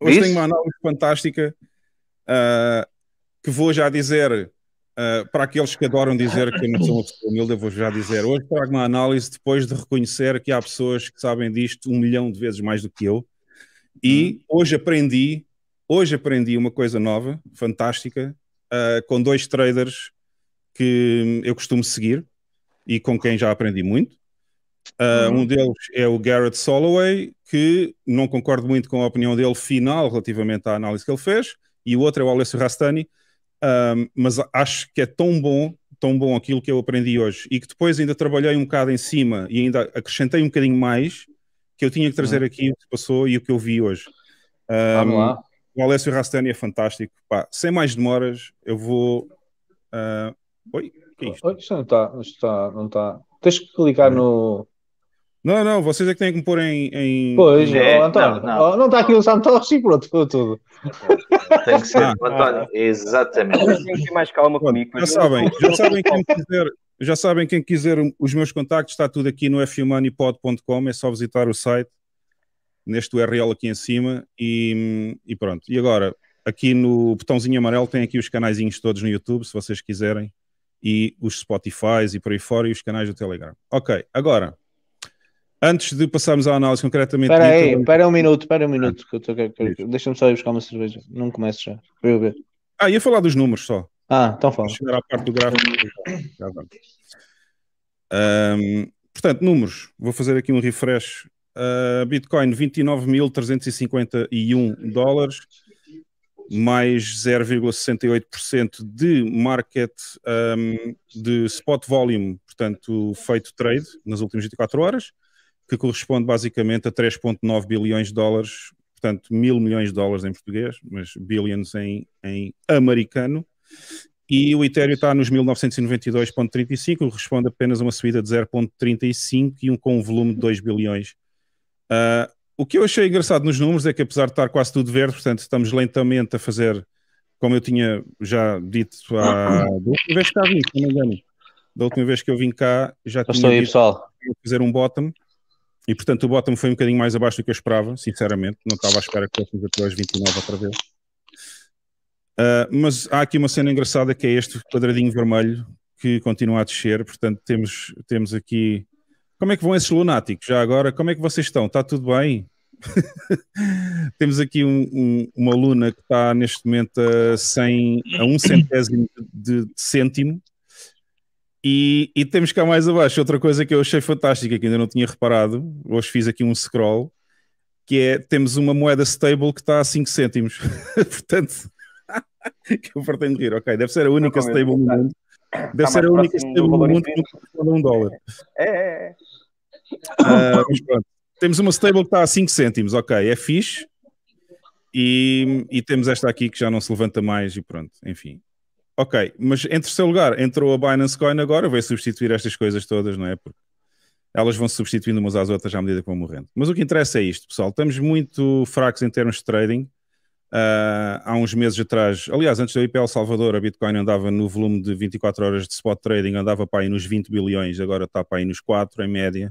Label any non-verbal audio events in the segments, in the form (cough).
Hoje Diz? tenho uma análise fantástica uh, que vou já dizer uh, para aqueles que adoram dizer que eu não sou uma pessoa humilde, eu vou já dizer. Hoje trago uma análise depois de reconhecer que há pessoas que sabem disto um milhão de vezes mais do que eu. E hum. hoje aprendi, hoje aprendi uma coisa nova, fantástica, uh, com dois traders que eu costumo seguir e com quem já aprendi muito. Uh, um deles é o Garrett Soloway, que não concordo muito com a opinião dele final relativamente à análise que ele fez, e o outro é o Alessio Rastani, ah, mas acho que é tão bom, tão bom aquilo que eu aprendi hoje, e que depois ainda trabalhei um bocado em cima e ainda acrescentei um bocadinho mais, que eu tinha que trazer hum. aqui o que passou e o que eu vi hoje. Um, ah, Vamos lá. O Alessio Rastani é fantástico. Pá, sem mais demoras, eu vou. Uh... Oi, o que é isto? Oi, isto não está. Tá, não está, não está. Tens que clicar no. Não, não, vocês é que têm que me pôr em. em... Pois, é, António, não, está aqui o Santoshi, pronto, tudo. Tem que ser ah, António, ah, exatamente. Tem que mais calma comigo. Já sabem, já sabem quem quiser. Já sabem, quem quiser os meus contactos, está tudo aqui no fhumanipod.com. é só visitar o site, neste URL aqui em cima, e, e pronto. E agora, aqui no botãozinho amarelo tem aqui os canaizinhos todos no YouTube, se vocês quiserem, e os Spotifys e por aí fora, e os canais do Telegram. Ok, agora, Antes de passarmos à análise concretamente. Espera aí, espera um minuto, espera um minuto, que que, deixa-me só ir buscar uma cerveja. Não começo já, eu ver. Ah, ia falar dos números só. Ah, então fala. Vou chegar à parte do gráfico. Já vamos. Um, portanto, números. Vou fazer aqui um refresh. Uh, Bitcoin 29.351 dólares, mais 0,68% de market um, de spot volume, portanto, feito trade nas últimas 24 horas que corresponde basicamente a 3,9 bilhões de dólares, portanto, mil milhões de dólares em português, mas billions em, em americano. E o Ethereum está nos 1992,35, corresponde apenas a uma subida de 0,35 e um, com um volume de 2 bilhões. Uh, o que eu achei engraçado nos números é que, apesar de estar quase tudo verde, portanto, estamos lentamente a fazer, como eu tinha já dito a da última vez que cá vim, se não me engano, da última vez que eu vim cá, já Estou tinha aí, pessoal. fazer um bottom e portanto o bottom foi um bocadinho mais abaixo do que eu esperava, sinceramente. Não estava à espera que fosse até aos 29 outra vez. Uh, mas há aqui uma cena engraçada que é este quadradinho vermelho que continua a descer. Portanto, temos, temos aqui. Como é que vão esses lunáticos já agora? Como é que vocês estão? Está tudo bem? (laughs) temos aqui um, um, uma luna que está neste momento a, 100, a um centésimo de, de cêntimo e, e, temos cá mais abaixo outra coisa que eu achei fantástica, que ainda não tinha reparado, hoje fiz aqui um scroll, que é, temos uma moeda stable que está a 5 cêntimos. (laughs) Portanto, (laughs) que eu pretendo rir, ok, deve ser a única stable do mundo. Deve está ser a única stable do mundo que não um dólar. É, é, é. Uh, mas pronto. Temos uma stable que está a 5 cêntimos, ok, é fixe. E, e temos esta aqui que já não se levanta mais e pronto, enfim. Ok, mas em terceiro lugar entrou a Binance Coin agora, vai substituir estas coisas todas, não é? Porque elas vão se substituindo umas às outras à medida que vão morrendo. Mas o que interessa é isto, pessoal. Estamos muito fracos em termos de trading. Uh, há uns meses atrás, aliás, antes da IPL Salvador, a Bitcoin andava no volume de 24 horas de spot trading, andava para aí nos 20 bilhões, agora está para aí nos 4 em média.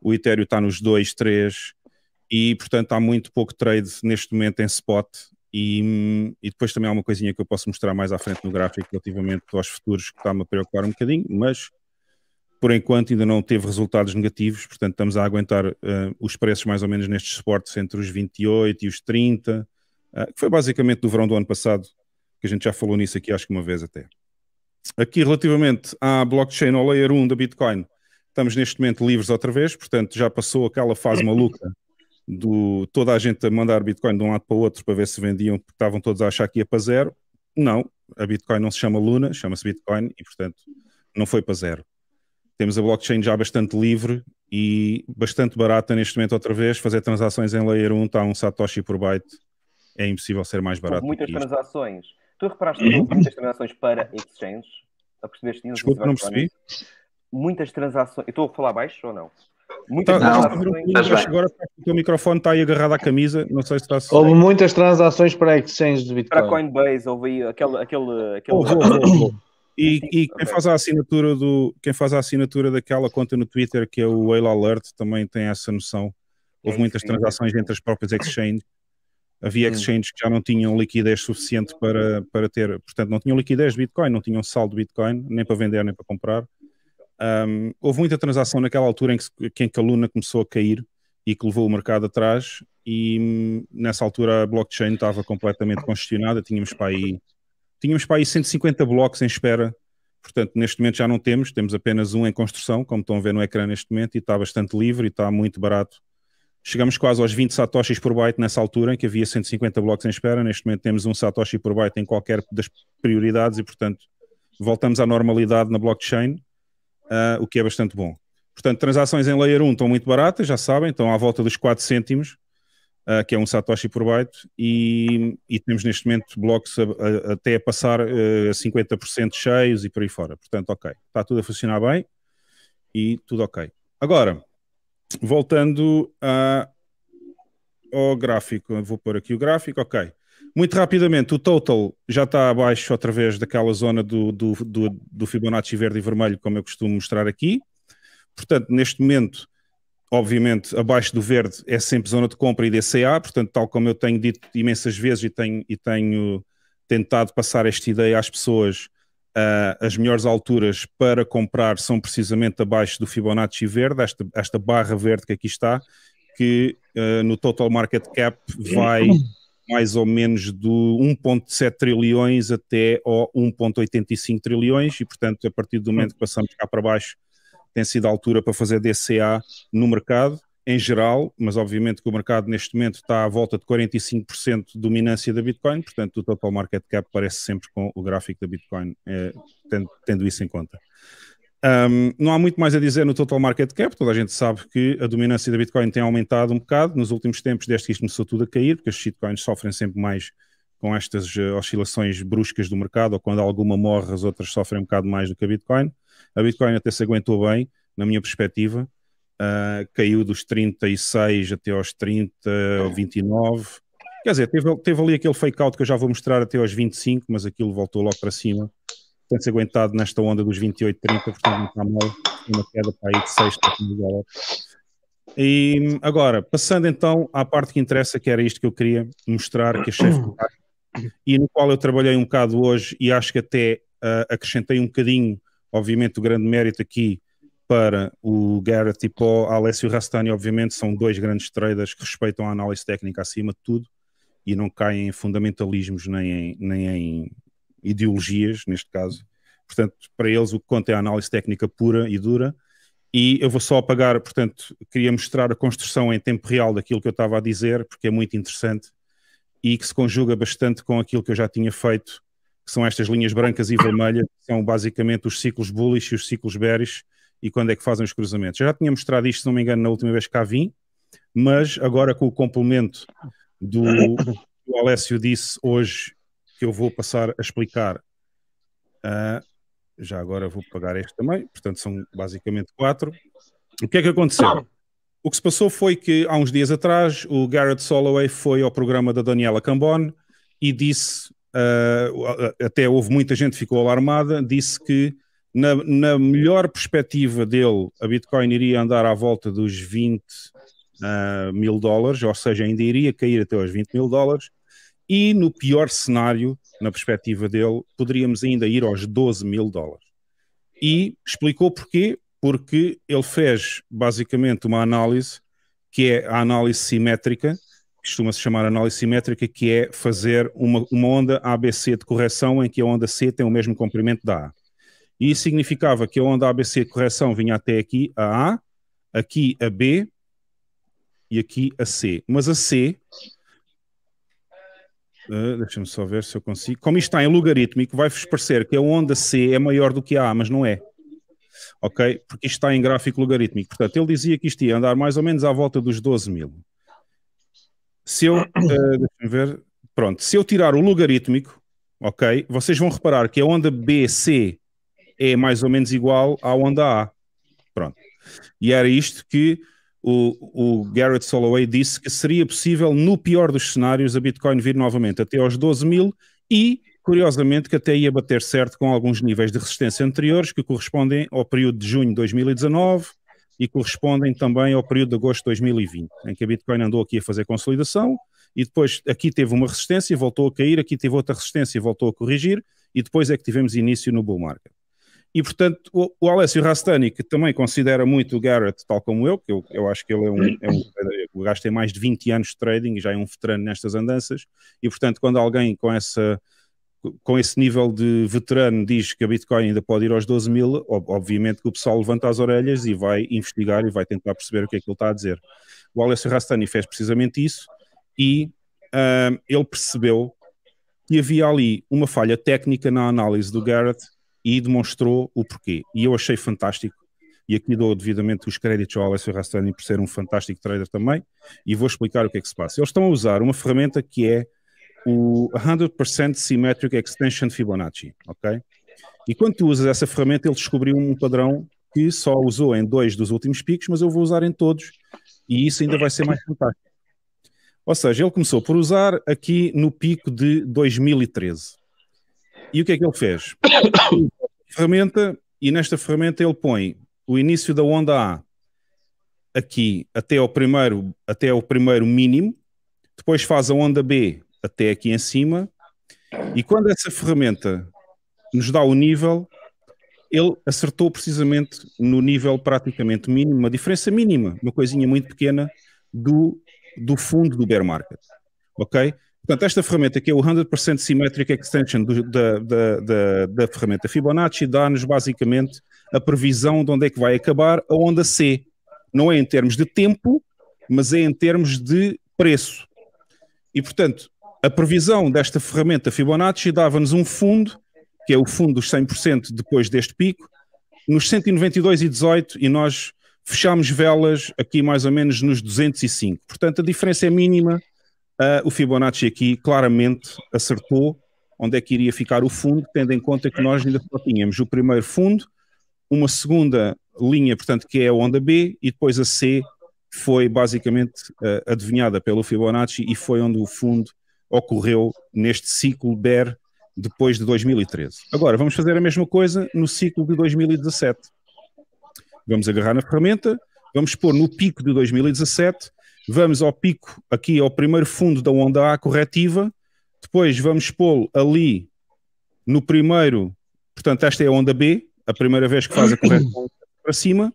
O Ethereum está nos 2, 3 e, portanto, há muito pouco trade neste momento em spot e, e, depois também há uma coisinha que eu posso mostrar mais à frente no gráfico relativamente aos futuros que está-me a preocupar um bocadinho, mas por enquanto ainda não teve resultados negativos, portanto estamos a aguentar uh, os preços mais ou menos nestes suportes entre os 28 e os 30, uh, eh, que foi basicamente do verão do ano passado, que a gente já falou nisso aqui acho que uma vez até. Aqui relativamente à blockchain ao Layer 1 da Bitcoin, estamos neste momento livres outra vez, portanto já passou aquela fase maluca do toda a gente a mandar Bitcoin de um lado para o outro para ver se vendiam, porque estavam todos a achar que ia para zero. Não, a Bitcoin não se chama Luna, chama-se Bitcoin e, portanto, não foi para zero. Temos a blockchain já bastante livre e bastante barata neste momento outra vez. Fazer transações em Layer 1 está um Satoshi por byte. É impossível ser mais barato. Houve muitas transações. Tu reparaste que houve uhum. muitas transações para exchanges? Desculpa, não percebi. Muitas transações. Eu estou a falar baixo ou não? Muitas então, transações agora o teu microfone está aí agarrado à camisa, não sei se está -se Houve muitas transações para exchange de Bitcoin. Para Coinbase, houve aquele. aquele, aquele... Oh, oh, oh, e, e, quem faz a assinatura do quem faz a assinatura daquela conta no Twitter que é o Whale Alert também tem essa noção. Houve muitas transações entre as próprias exchanges. Havia hum. exchanges que já não tinham liquidez suficiente para, para ter, portanto, não tinham liquidez de Bitcoin, não tinham saldo de Bitcoin, nem para vender, nem para comprar um, houve muita transação naquela altura em que, em que a Luna começou a cair e que levou o mercado atrás e hum, nessa altura a blockchain estava completamente congestionada, tínhamos para aí tínhamos para aí 150 blocos em espera, portanto neste momento já não temos, temos apenas um em construção, como estão a ver no ecrã neste momento, e está bastante livre e está muito barato. Chegamos quase aos 20 satoshis por byte nessa altura, em que havia 150 blocos em espera, neste momento temos um satoshi por byte em qualquer das prioridades e portanto voltamos à normalidade na blockchain uh, o que é bastante bom. Portanto, transações em Layer 1 estão muito baratas, já sabem, estão à volta dos 4 cêntimos, uh, que é um Satoshi por byte, e, e temos neste momento blocos a, a, até a passar uh, a 50% cheios e por aí fora. Portanto, ok, está tudo a funcionar bem e tudo ok. Agora, voltando a, ah, ao gráfico, vou pôr aqui o gráfico, ok. Muito rapidamente, o total já está abaixo outra vez daquela zona do, do, do, do Fibonacci verde e vermelho, como eu costumo mostrar aqui. Portanto, neste momento, obviamente, abaixo do verde é sempre zona de compra e DCA, portanto, tal como eu tenho dito imensas vezes e tenho, e tenho tentado passar esta ideia às pessoas, uh, as melhores alturas para comprar são precisamente abaixo do Fibonacci verde, esta, esta barra verde que aqui está, que uh, no Total Market Cap vai (clears throat) mais ou menos de 1,7 trilhões até 1,85 trilhões, e portanto, a partir do momento que passamos cá para baixo, tem sido a altura para fazer DCA no mercado, em geral, mas obviamente que o mercado neste momento está à volta de 45% de dominância da Bitcoin, portanto, o total market cap parece sempre com o gráfico da Bitcoin, eh, tendo, tendo isso em conta. Um, não há muito mais a dizer no total market cap, toda a gente sabe que a dominância da Bitcoin tem aumentado um bocado nos últimos tempos, desde que isto começou tudo a cair, porque as shitcoins sofrem sempre mais com estas eh, oscilações bruscas do mercado, ou quando alguma morre, as outras sofrem um bocado mais do que a Bitcoin. A Bitcoin até se aguentou bem, na minha perspectiva, uh, caiu dos 36 até aos 30 ou 29. Quer dizer, teve, teve ali aquele fake out que eu já vou mostrar até aos 25, mas aquilo voltou logo para cima tem-se aguentado nesta onda dos 28, 30, portanto não está mal, uma queda para aí de 6, 7 mil dólares. E agora, passando então à parte que interessa, que era isto que eu queria mostrar, que a chefe e no qual eu trabalhei um bocado hoje e acho que até uh, acrescentei um bocadinho, obviamente, o grande mérito aqui para o Garrett e para o Alessio Rastani, obviamente, são dois grandes traders que respeitam a análise técnica acima de tudo e não caem em fundamentalismos nem em, nem em ideologias, neste caso. Portanto, para eles o que conta é a análise técnica pura e dura. E eu vou só apagar, portanto, queria mostrar a construção em tempo real daquilo que eu estava a dizer, porque é muito interessante e que se conjuga bastante com aquilo que eu já tinha feito, que são estas linhas brancas e vermelhas, que são basicamente os ciclos bullish e os ciclos bearish, e quando é que fazem os cruzamentos. Eu já tinha mostrado isto, se não me engano, na última vez que cá vim, mas agora com o complemento do que o Alessio disse hoje que eu vou passar a explicar. Uh, já agora vou pagar este também, portanto são basicamente quatro. O que é que aconteceu? O que se passou foi que há uns dias atrás o Garrett Soloway foi ao programa da Daniela Cambone e disse, uh, até houve muita gente ficou alarmada, disse que na, na, melhor perspectiva dele a Bitcoin iria andar à volta dos 20 uh, ah, mil dólares, ou seja, ainda iria cair até aos 20 mil dólares, e no pior cenário, na perspectiva dele, poderíamos ainda ir aos 12 mil dólares. E explicou porquê? Porque ele fez basicamente uma análise que é a análise simétrica, costuma-se chamar análise simétrica, que é fazer uma, uma onda ABC de correção em que a onda C tem o mesmo comprimento da A. E isso significava que a onda ABC de correção vinha até aqui, a A, aqui a B e aqui a C. Mas a C Uh, Deixa-me só ver se eu consigo. Como isto está em logarítmico, vai-vos parecer que a onda C é maior do que a A, mas não é. Ok? Porque isto está em gráfico logarítmico. Portanto, ele dizia que isto ia andar mais ou menos à volta dos 12 mil. Se eu. Uh, Deixa-me ver. Pronto. Se eu tirar o logarítmico, ok? Vocês vão reparar que a onda BC é mais ou menos igual à onda A. Pronto. E era isto que o, o Garrett Soloway disse que seria possível, no pior dos cenários, a Bitcoin vir novamente até aos 12 mil e, curiosamente, que até ia bater certo com alguns níveis de resistência anteriores que correspondem ao período de junho de 2019 e correspondem também ao período de agosto de 2020, em que a Bitcoin andou aqui a fazer consolidação e depois aqui teve uma resistência, voltou a cair, aqui teve outra resistência, e voltou a corrigir e depois é que tivemos início no bull market. E, portanto, o, o Alessio Rastani, que também considera muito o Garrett, tal como eu, que eu, eu acho que ele é um, é um. O gajo tem mais de 20 anos de trading e já é um veterano nestas andanças. E, portanto, quando alguém com essa. Com esse nível de veterano, diz que a Bitcoin ainda pode ir aos 12 mil. Obviamente que o pessoal levanta as orelhas e vai investigar e vai tentar perceber o que é que ele está a dizer. O Alessio Rastani fez precisamente isso e ah, ele percebeu que havia ali uma falha técnica na análise do Garrett e demonstrou o porquê. E eu achei fantástico. E aqui dou devidamente os créditos ao Alessio Rastani por ser um fantástico trader também. E vou explicar o que é que se passa. Eles estão a usar uma ferramenta que é o 100% Symmetric Extension Fibonacci. Ok? E quando tu usas essa ferramenta, ele descobriu um padrão que só usou em dois dos últimos picos, mas eu vou usar em todos. E isso ainda vai ser mais fantástico. Ou seja, ele começou por usar aqui no pico de 2013. E o que é que ele fez? (coughs) ferramenta, e nesta ferramenta ele põe o início da onda A aqui até ao primeiro, até ao primeiro mínimo, depois faz a onda B até aqui em cima, e quando essa ferramenta nos dá o nível, ele acertou precisamente no nível praticamente mínimo, uma diferença mínima, uma coisinha muito pequena do, do fundo do bear market. Ok? Portanto, esta ferramenta que é o 100% Symmetric Extension do, da, da, da, da, ferramenta Fibonacci dá-nos basicamente a previsão de onde é que vai acabar a onda C. Não é em termos de tempo, mas é em termos de preço. E, portanto, a previsão desta ferramenta Fibonacci dava-nos um fundo, que é o fundo dos 100% depois deste pico, nos 192 e 18 e nós fechámos velas aqui mais ou menos nos 205. Portanto, a diferença é mínima Uh, o Fibonacci aqui claramente acertou onde é que iria ficar o fundo, tendo em conta que nós ainda só tínhamos o primeiro fundo, uma segunda linha, portanto, que é a onda B, e depois a C foi basicamente uh, adivinhada pelo Fibonacci e foi onde o fundo ocorreu neste ciclo BER depois de 2013. Agora, vamos fazer a mesma coisa no ciclo de 2017. Vamos agarrar na ferramenta, vamos pôr no pico de 2017 vamos ao pico, aqui ao primeiro fundo da onda A corretiva, depois vamos pô-lo ali no primeiro, portanto, esta é a onda B, a primeira vez que faz a correção (coughs) para cima,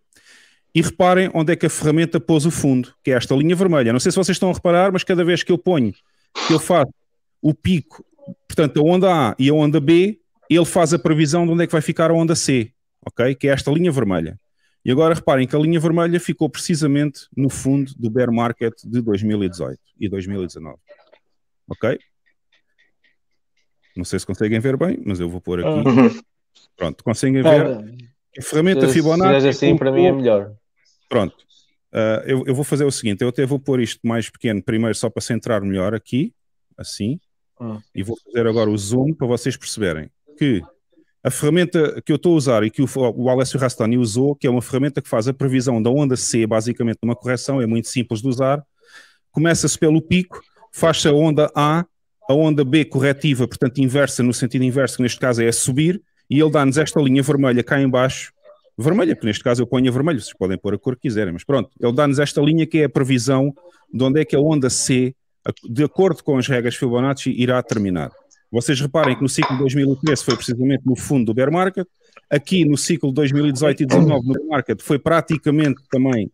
e reparem onde é que a ferramenta pôs o fundo, que é esta linha vermelha. Não sei se vocês estão a reparar, mas cada vez que eu ponho, que eu faço o pico, portanto, a onda A e a onda B, ele faz a previsão de onde é que vai ficar a onda C, ok? Que é esta linha vermelha. E agora reparem que a linha vermelha ficou precisamente no fundo do bear market de 2018 e 2019. Ok? Não sei se conseguem ver bem, mas eu vou pôr aqui. Uhum. Pronto, conseguem ver? Ah, a ferramenta Fibonacci. Se assim, para mim é melhor. Pronto. Uh, eu, eu vou fazer o seguinte: eu até vou pôr isto mais pequeno primeiro, só para centrar melhor aqui, assim. Ah. E vou fazer agora o zoom para vocês perceberem que a ferramenta que eu estou a usar e que o, o Alessio Rastani usou, que é uma ferramenta que faz a previsão da onda C, é basicamente uma correção, é muito simples de usar. Começa-se pelo pico, faz-se a onda A, a onda B corretiva, portanto inversa, no sentido inverso, que neste caso é subir, e ele dá-nos esta linha vermelha cá embaixo, vermelha, porque neste caso eu ponho a vermelha, vocês podem pôr a cor que quiserem, mas pronto, ele dá-nos esta linha que é a previsão de onde é que a onda C, de acordo com as regras Fibonacci, irá terminar. Vocês reparem que no ciclo de 2013 foi precisamente no fundo do bear market, aqui no ciclo de 2018 e 2019 no bear market foi praticamente também,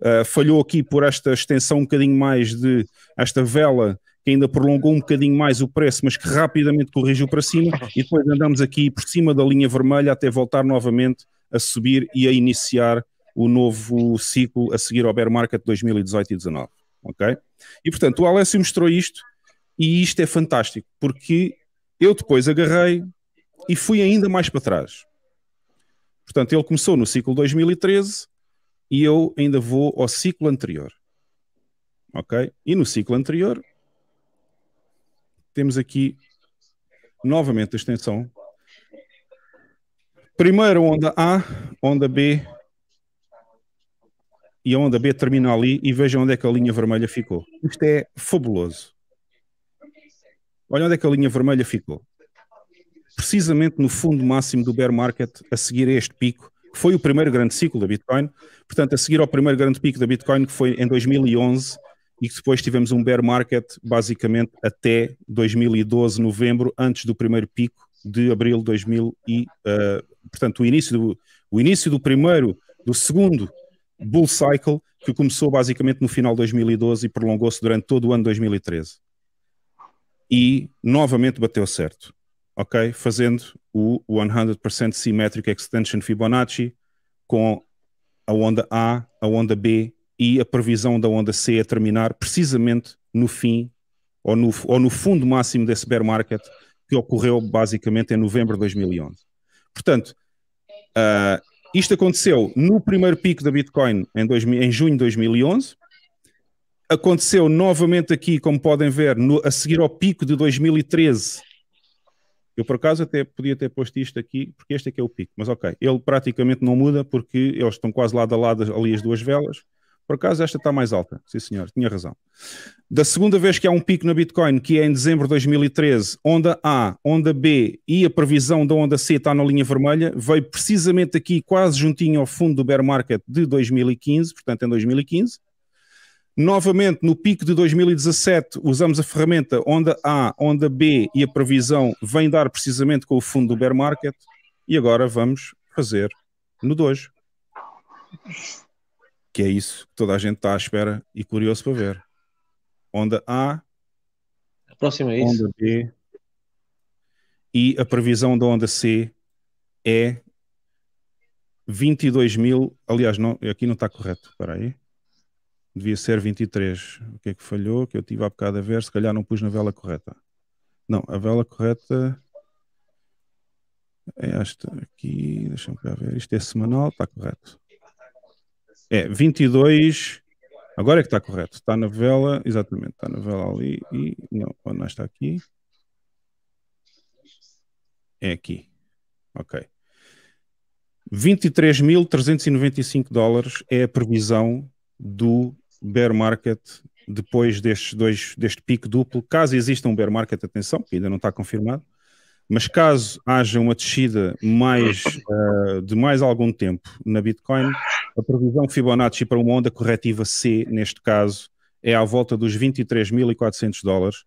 uh, falhou aqui por esta extensão um bocadinho mais de, esta vela que ainda prolongou um bocadinho mais o preço, mas que rapidamente corrigiu para cima e depois andamos aqui por cima da linha vermelha até voltar novamente a subir e a iniciar o novo ciclo a seguir ao bear market 2018 e 2019, ok? E portanto o Alessio mostrou isto, e isto é fantástico, porque eu depois agarrei e fui ainda mais para trás. Portanto, ele começou no ciclo 2013 e eu ainda vou ao ciclo anterior. Ok? E no ciclo anterior temos aqui novamente a extensão. Primeiro onda A, onda B e a onda B termina ali e vejam onde é que a linha vermelha ficou. Isto é fabuloso. Olha onde é que a linha vermelha ficou. Precisamente no fundo máximo do bear market, a seguir a este pico, que foi o primeiro grande ciclo da Bitcoin, portanto, a seguir ao primeiro grande pico da Bitcoin, que foi em 2011, e que depois tivemos um bear market, basicamente, até 2012, novembro, antes do primeiro pico de abril de 2000 e, uh, portanto, o início, do, o início do primeiro, do segundo bull cycle, que começou basicamente no final de 2012 e prolongou-se durante todo o ano de 2013 e novamente bateu certo, ok? Fazendo o 100% Symmetric Extension Fibonacci com a onda A, a onda B e a previsão da onda C a terminar precisamente no fim ou no, ou no fundo máximo desse bear market que ocorreu basicamente em novembro de 2011. Portanto, uh, isto aconteceu no primeiro pico da Bitcoin em, em junho de 2011, Aconteceu novamente aqui, como podem ver, no, a seguir ao pico de 2013. Eu, por acaso, até podia ter posto isto aqui, porque este aqui é, é o pico, mas ok. Ele praticamente não muda, porque eles estão quase lado a lado ali as duas velas. Por acaso, esta está mais alta. Sim, senhor, tinha razão. Da segunda vez que há um pico na Bitcoin, que é em dezembro de 2013, onda A, onda B e a previsão da onda C está na linha vermelha, veio precisamente aqui, quase juntinho ao fundo do bear market de 2015, portanto, em 2015. Novamente, no pico de 2017, usamos a ferramenta onda A, onda B e a previsão vem dar precisamente com o fundo do bear market. E agora vamos fazer no dojo. Que é isso que toda a gente está à espera e curioso para ver. Onda A. A próxima é isso. Onda B. E a previsão da onda C é 22 mil. Aliás, não, aqui não está correto. Espera aí devia ser 23. O que é que falhou? Que eu tive há bocado a ver, se calhar não pus na vela correta. Não, a vela correta é esta aqui, deixa-me cá ver, isto é semanal, está correto. É, 22, agora é que está correto, está na vela, exatamente, está na vela ali e, não, não está aqui. É aqui, ok. 23.395 dólares é a previsão do bear market depois destes dois, deste pico duplo, caso exista um bear market, atenção, que ainda não está confirmado, mas caso haja uma descida mais, uh, de mais algum tempo na Bitcoin, a previsão Fibonacci para uma onda corretiva C, neste caso, é à volta dos 23.400 dólares,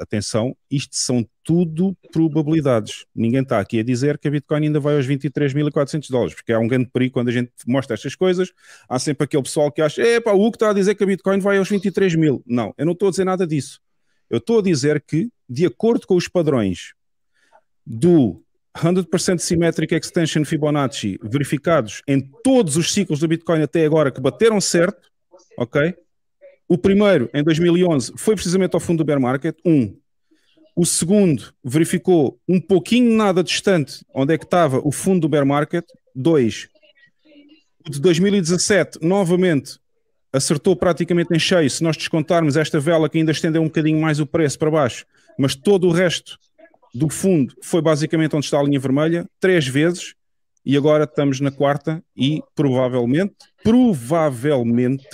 atenção, isto são tudo probabilidades. Ninguém está aqui a dizer que a Bitcoin ainda vai aos 23.400 dólares, porque há um grande perigo quando a gente mostra estas coisas. Há sempre aquele pessoal que acha, epá, o Hugo está a dizer que a Bitcoin vai aos 23 mil. Não, eu não estou a dizer nada disso. Eu estou a dizer que, de acordo com os padrões do 100% Symmetric Extension Fibonacci verificados em todos os ciclos do Bitcoin até agora que bateram certo, ok? O primeiro, em 2011, foi precisamente ao fundo do bear market, um. O segundo verificou um pouquinho nada distante onde é que estava o fundo do bear market, dois. O de 2017, novamente, acertou praticamente em cheio. Se nós descontarmos esta vela que ainda estendeu um bocadinho mais o preço para baixo, mas todo o resto do fundo foi basicamente onde está a linha vermelha, três vezes, e agora estamos na quarta e provavelmente, provavelmente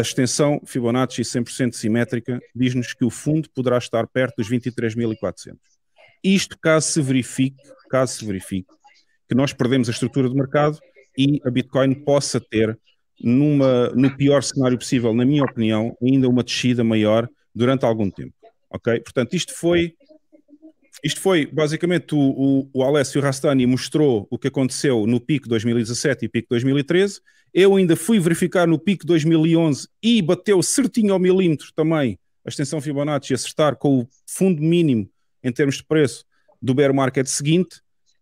a extensão Fibonacci 100% simétrica diz-nos que o fundo poderá estar perto dos 23.400. Isto caso se verifique, caso se verifique, que nós perdemos a estrutura de mercado e a Bitcoin possa ter, numa, no pior cenário possível, na minha opinião, ainda uma descida maior durante algum tempo. Ok? Portanto, isto foi isto foi basicamente o, o, o Alessio Rastani mostrou o que aconteceu no pico 2017 e pico 2013. Eu ainda fui verificar no pico 2011 e bateu certinho ao milímetro também a extensão Fibonacci, acertar com o fundo mínimo em termos de preço do bear market seguinte.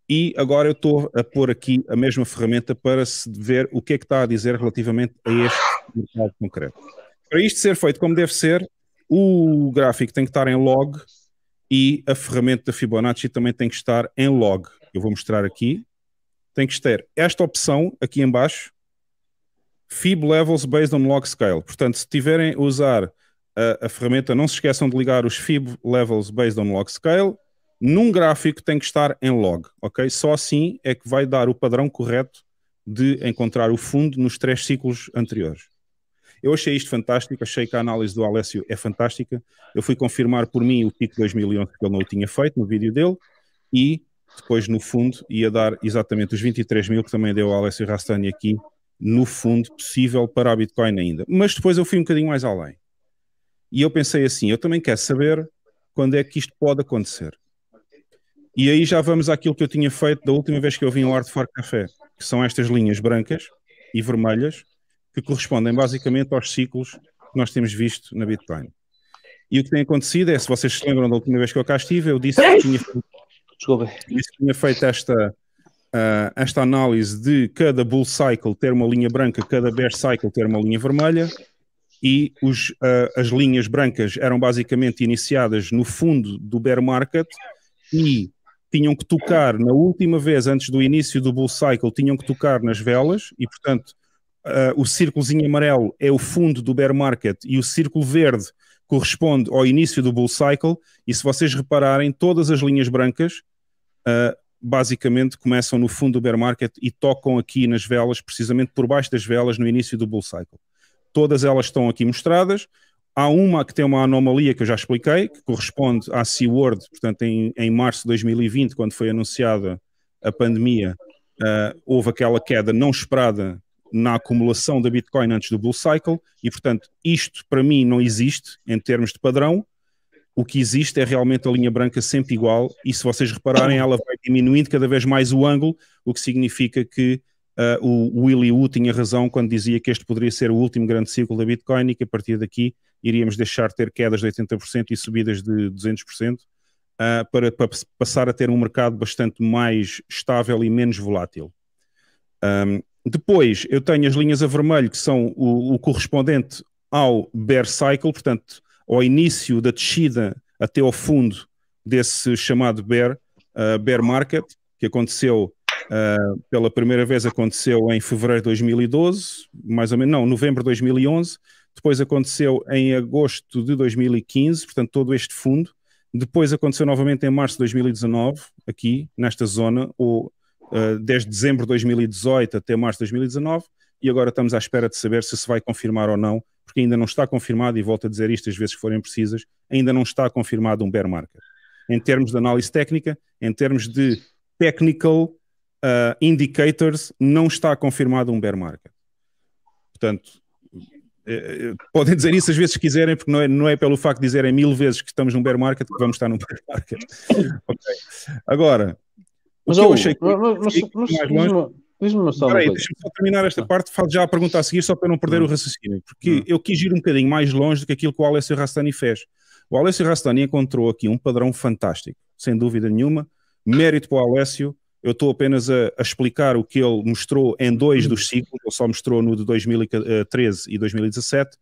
E agora eu estou a pôr aqui a mesma ferramenta para se ver o que é que está a dizer relativamente a este mercado concreto. Para isto ser feito como deve ser, o gráfico tem que estar em log e a ferramenta da Fibonacci também tem que estar em log. Eu vou mostrar aqui. Tem que ter esta opção aqui em baixo, Fib Levels Based on Log Scale. Portanto, se tiverem a usar a, a ferramenta, não se esqueçam de ligar os Fib Levels Based on Log Scale. Num gráfico tem que estar em log, ok? Só assim é que vai dar o padrão correto de encontrar o fundo nos três ciclos anteriores. Eu achei isto fantástico, achei que a análise do Alessio é fantástica. Eu fui confirmar por mim o pico tipo 2011 que ele não o tinha feito no vídeo dele e depois no fundo ia dar exatamente os 23 mil que também deu o Alessio Rastani aqui no fundo possível para a Bitcoin ainda. Mas depois eu fui um bocadinho mais além. E eu pensei assim, eu também quero saber quando é que isto pode acontecer. E aí já vamos àquilo que eu tinha feito da última vez que eu vim ao Art for Café, que são estas linhas brancas e vermelhas, que correspondem basicamente aos ciclos que nós temos visto na Bitcoin. E o que tem acontecido é, se vocês se lembram da última vez que eu cá estive, eu disse que tinha feito, disse que tinha feito esta, uh, esta análise de cada bull cycle ter uma linha branca, cada bear cycle ter uma linha vermelha, e os, uh, as linhas brancas eram basicamente iniciadas no fundo do bear market e tinham que tocar na última vez antes do início do bull cycle, tinham que tocar nas velas e, portanto, uh, o círculozinho amarelo é o fundo do bear market e o círculo verde corresponde ao início do bull cycle. E se vocês repararem, todas as linhas brancas uh, basicamente começam no fundo do bear market e tocam aqui nas velas, precisamente por baixo das velas, no início do bull cycle. Todas elas estão aqui mostradas. Há uma que tem uma anomalia que eu já expliquei, que corresponde à SeaWorld, portanto, em, em março de 2020, quando foi anunciada a pandemia, uh, houve aquela queda não esperada na acumulação da Bitcoin antes do bull cycle e, portanto, isto para mim não existe em termos de padrão. O que existe é realmente a linha branca sempre igual e, se vocês repararem, ela vai diminuindo cada vez mais o ângulo, o que significa que uh, o Willy Wu tinha razão quando dizia que este poderia ser o último grande ciclo da Bitcoin e que a partir daqui iríamos deixar de ter quedas de 80% e subidas de 200%. Uh, ah, para, para, passar a ter um mercado bastante mais estável e menos volátil. Um, depois eu tenho as linhas a vermelho, que são o, o correspondente ao bear cycle, portanto, ao início da descida até ao fundo desse chamado bear, uh, bear market, que aconteceu uh, pela primeira vez aconteceu em fevereiro de 2012, mais ou menos, não, novembro de 2011, depois aconteceu em agosto de 2015, portanto, todo este fundo, depois aconteceu novamente em março de 2019, aqui nesta zona, ou eh, desde dezembro de 2018 até março de 2019, e agora estamos à espera de saber se se vai confirmar ou não, porque ainda não está confirmado, e volto a dizer isto às vezes que forem precisas, ainda não está confirmado um bear market. Em termos de análise técnica, em termos de technical uh, indicators, não está confirmado um bear market. Portanto, eh, podem dizer isso às vezes que quiserem, porque não é, não é pelo facto de dizerem mil vezes que estamos num bear market que vamos estar num bear market. (laughs) okay. Agora, mas eu achei que. Diz-me uma Peraí, deixa-me só terminar esta ah. parte, falo já a pergunta a seguir, só para não perder ah. o raciocínio, porque ah. eu quis ir um bocadinho mais longe do que aquilo que o Alessio Rastani fez. O Alessio Rastani encontrou aqui um padrão fantástico, sem dúvida nenhuma. Mérito para o Alessio, eu estou apenas a, a, explicar o que ele mostrou em dois dos hum. ciclos, ele só mostrou no de 2013 e 2017.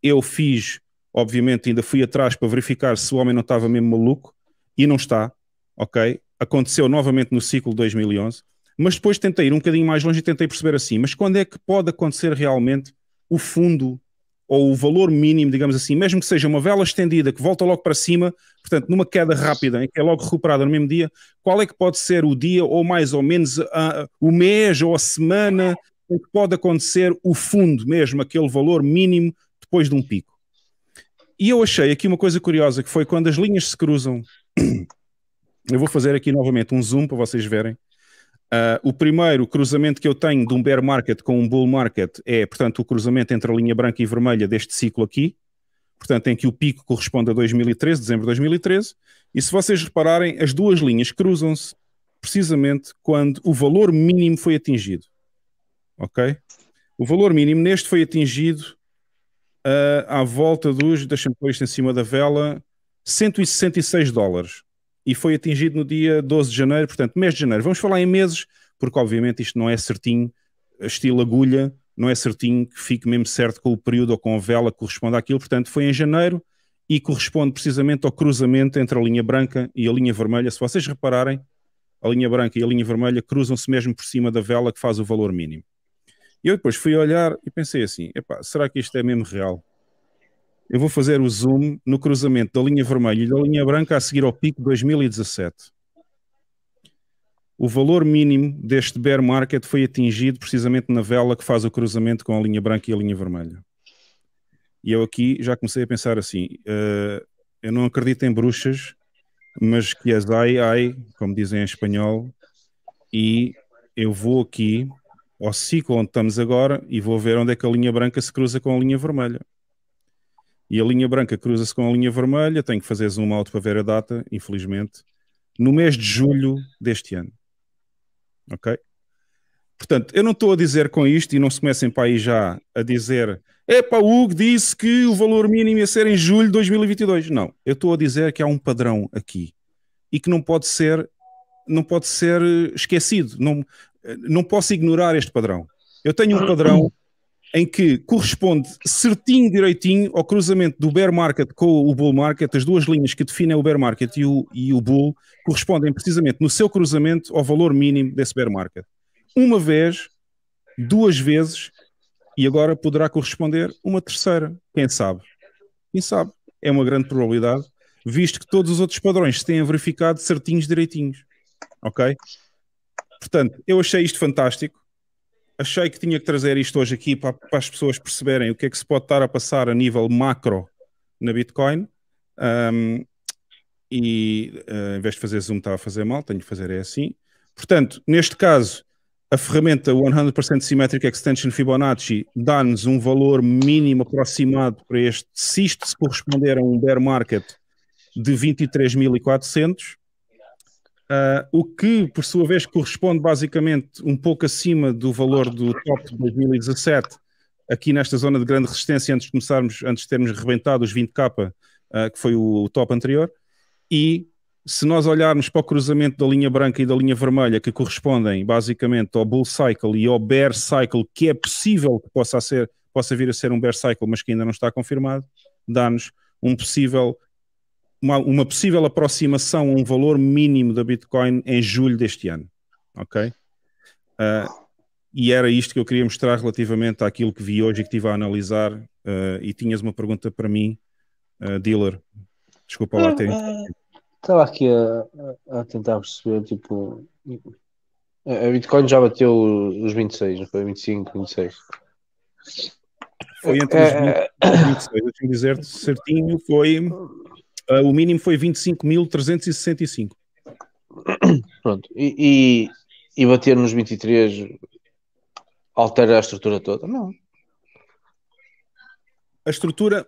Eu fiz, obviamente, ainda fui atrás para verificar se o homem não estava mesmo maluco e não está, ok? aconteceu novamente no ciclo 2011, mas depois tentei ir um bocadinho mais longe e tentei perceber assim, mas quando é que pode acontecer realmente o fundo ou o valor mínimo, digamos assim, mesmo que seja uma vela estendida que volta logo para cima, portanto, numa queda rápida, em que é logo recuperada no mesmo dia, qual é que pode ser o dia ou mais ou menos a, ah, o mês ou a semana em que pode acontecer o fundo mesmo, aquele valor mínimo depois de um pico? E eu achei aqui uma coisa curiosa, que foi quando as linhas se cruzam eu vou fazer aqui novamente um zoom para vocês verem. Uh, o primeiro cruzamento que eu tenho de um bear market com um bull market é, portanto, o cruzamento entre a linha branca e vermelha deste ciclo aqui, portanto, em que o pico corresponde a 2013, dezembro de 2013. E se vocês repararem, as duas linhas cruzam-se precisamente quando o valor mínimo foi atingido. Ok? O valor mínimo neste foi atingido uh, à volta dos, deixa-me pôr isto em cima da vela, 166 dólares e foi atingido no dia 12 de janeiro, portanto, mês de janeiro. Vamos falar em meses, porque obviamente isto não é certinho, estilo agulha, não é certinho que fique mesmo certo com o período ou com a vela que corresponde àquilo. Portanto, foi em janeiro e corresponde precisamente ao cruzamento entre a linha branca e a linha vermelha. Se vocês repararem, a linha branca e a linha vermelha cruzam-se mesmo por cima da vela que faz o valor mínimo. E eu depois fui olhar e pensei assim: será que isto é mesmo real? eu vou fazer o zoom no cruzamento da linha vermelha e da linha branca a seguir ao pico 2017. O valor mínimo deste bear market foi atingido precisamente na vela que faz o cruzamento com a linha branca e a linha vermelha. E eu aqui já comecei a pensar assim: uh, eu não acredito em bruxas, mas que as ai ai, como dizem em espanhol, e eu vou aqui ao ciclo onde estamos agora e vou ver onde é que a linha branca se cruza com a linha vermelha e a linha branca cruza-se com a linha vermelha, tenho que fazer zoom out para ver a data, infelizmente, no mês de julho deste ano. Ok? Portanto, eu não estou a dizer com isto, e não se comecem para aí já a dizer epá, o Hugo disse que o valor mínimo ia ser em julho de 2022. Não, eu estou a dizer que há um padrão aqui e que não pode ser não pode ser eh, esquecido. Não, eh, não posso ignorar este padrão. Eu tenho um padrão em que corresponde certinho, direitinho ao cruzamento do bear market com o bull market, as duas linhas que definem o bear market e o, e o bull correspondem precisamente no seu cruzamento ao valor mínimo desse bear market. Uma vez, duas vezes, e agora poderá corresponder uma terceira. Quem sabe? Quem sabe? É uma grande probabilidade, visto que todos os outros padrões se têm verificado certinhos, direitinhos. Ok? Portanto, eu achei isto fantástico achei que tinha que trazer isto hoje aqui para, para, as pessoas perceberem o que é que se pode estar a passar a nível macro na Bitcoin. Um, e uh, em vez de fazer zoom, estava a fazer mal, tenho que fazer é assim. Portanto, neste caso, a ferramenta 100% Symmetric Extension Fibonacci dá-nos um valor mínimo aproximado para este, se isto se corresponder a um bear market de 23.400, Uh, o que, por sua vez, corresponde basicamente um pouco acima do valor do top de 2017, aqui nesta zona de grande resistência, antes de começarmos, antes de termos rebentado os 20k, uh, eh, que foi o, o, top anterior. E se nós olharmos para o cruzamento da linha branca e da linha vermelha, que correspondem basicamente ao bull cycle e ao bear cycle, que é possível que possa, ser, possa vir a ser um bear cycle, mas que ainda não está confirmado, dá-nos um possível uma, uma possível aproximação a um valor mínimo da Bitcoin em julho deste ano. Ok? Uh, e era isto que eu queria mostrar relativamente àquilo que vi hoje e que estive a analisar. Uh, e tinhas uma pergunta para mim, uh, dealer. Desculpa lá ter. Estava aqui a, a, tentar perceber, tipo. A Bitcoin já bateu os 26, não foi? 25, 26. Foi entre os 20, 26, eu tenho dizer certinho, foi ah, o mínimo foi 25.365. (coughs) Pronto, e, e, e bater nos 23 altera a estrutura toda? Não. A estrutura,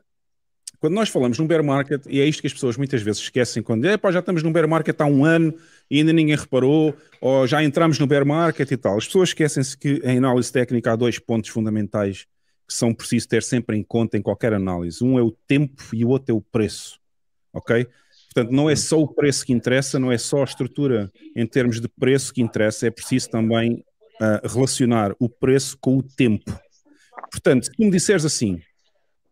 quando nós falamos num bear market, e é isto que as pessoas muitas vezes esquecem, quando é pá, já estamos num bear market há um ano e ainda ninguém reparou, ou já entramos no bear market e tal. As pessoas esquecem-se que em análise técnica há dois pontos fundamentais que são preciso ter sempre em conta em qualquer análise. Um é o tempo e o outro é o preço ok? Portanto, não é só o preço que interessa, não é só a estrutura em termos de preço que interessa, é preciso também uh, relacionar o preço com o tempo. Portanto, se tu me disseres assim,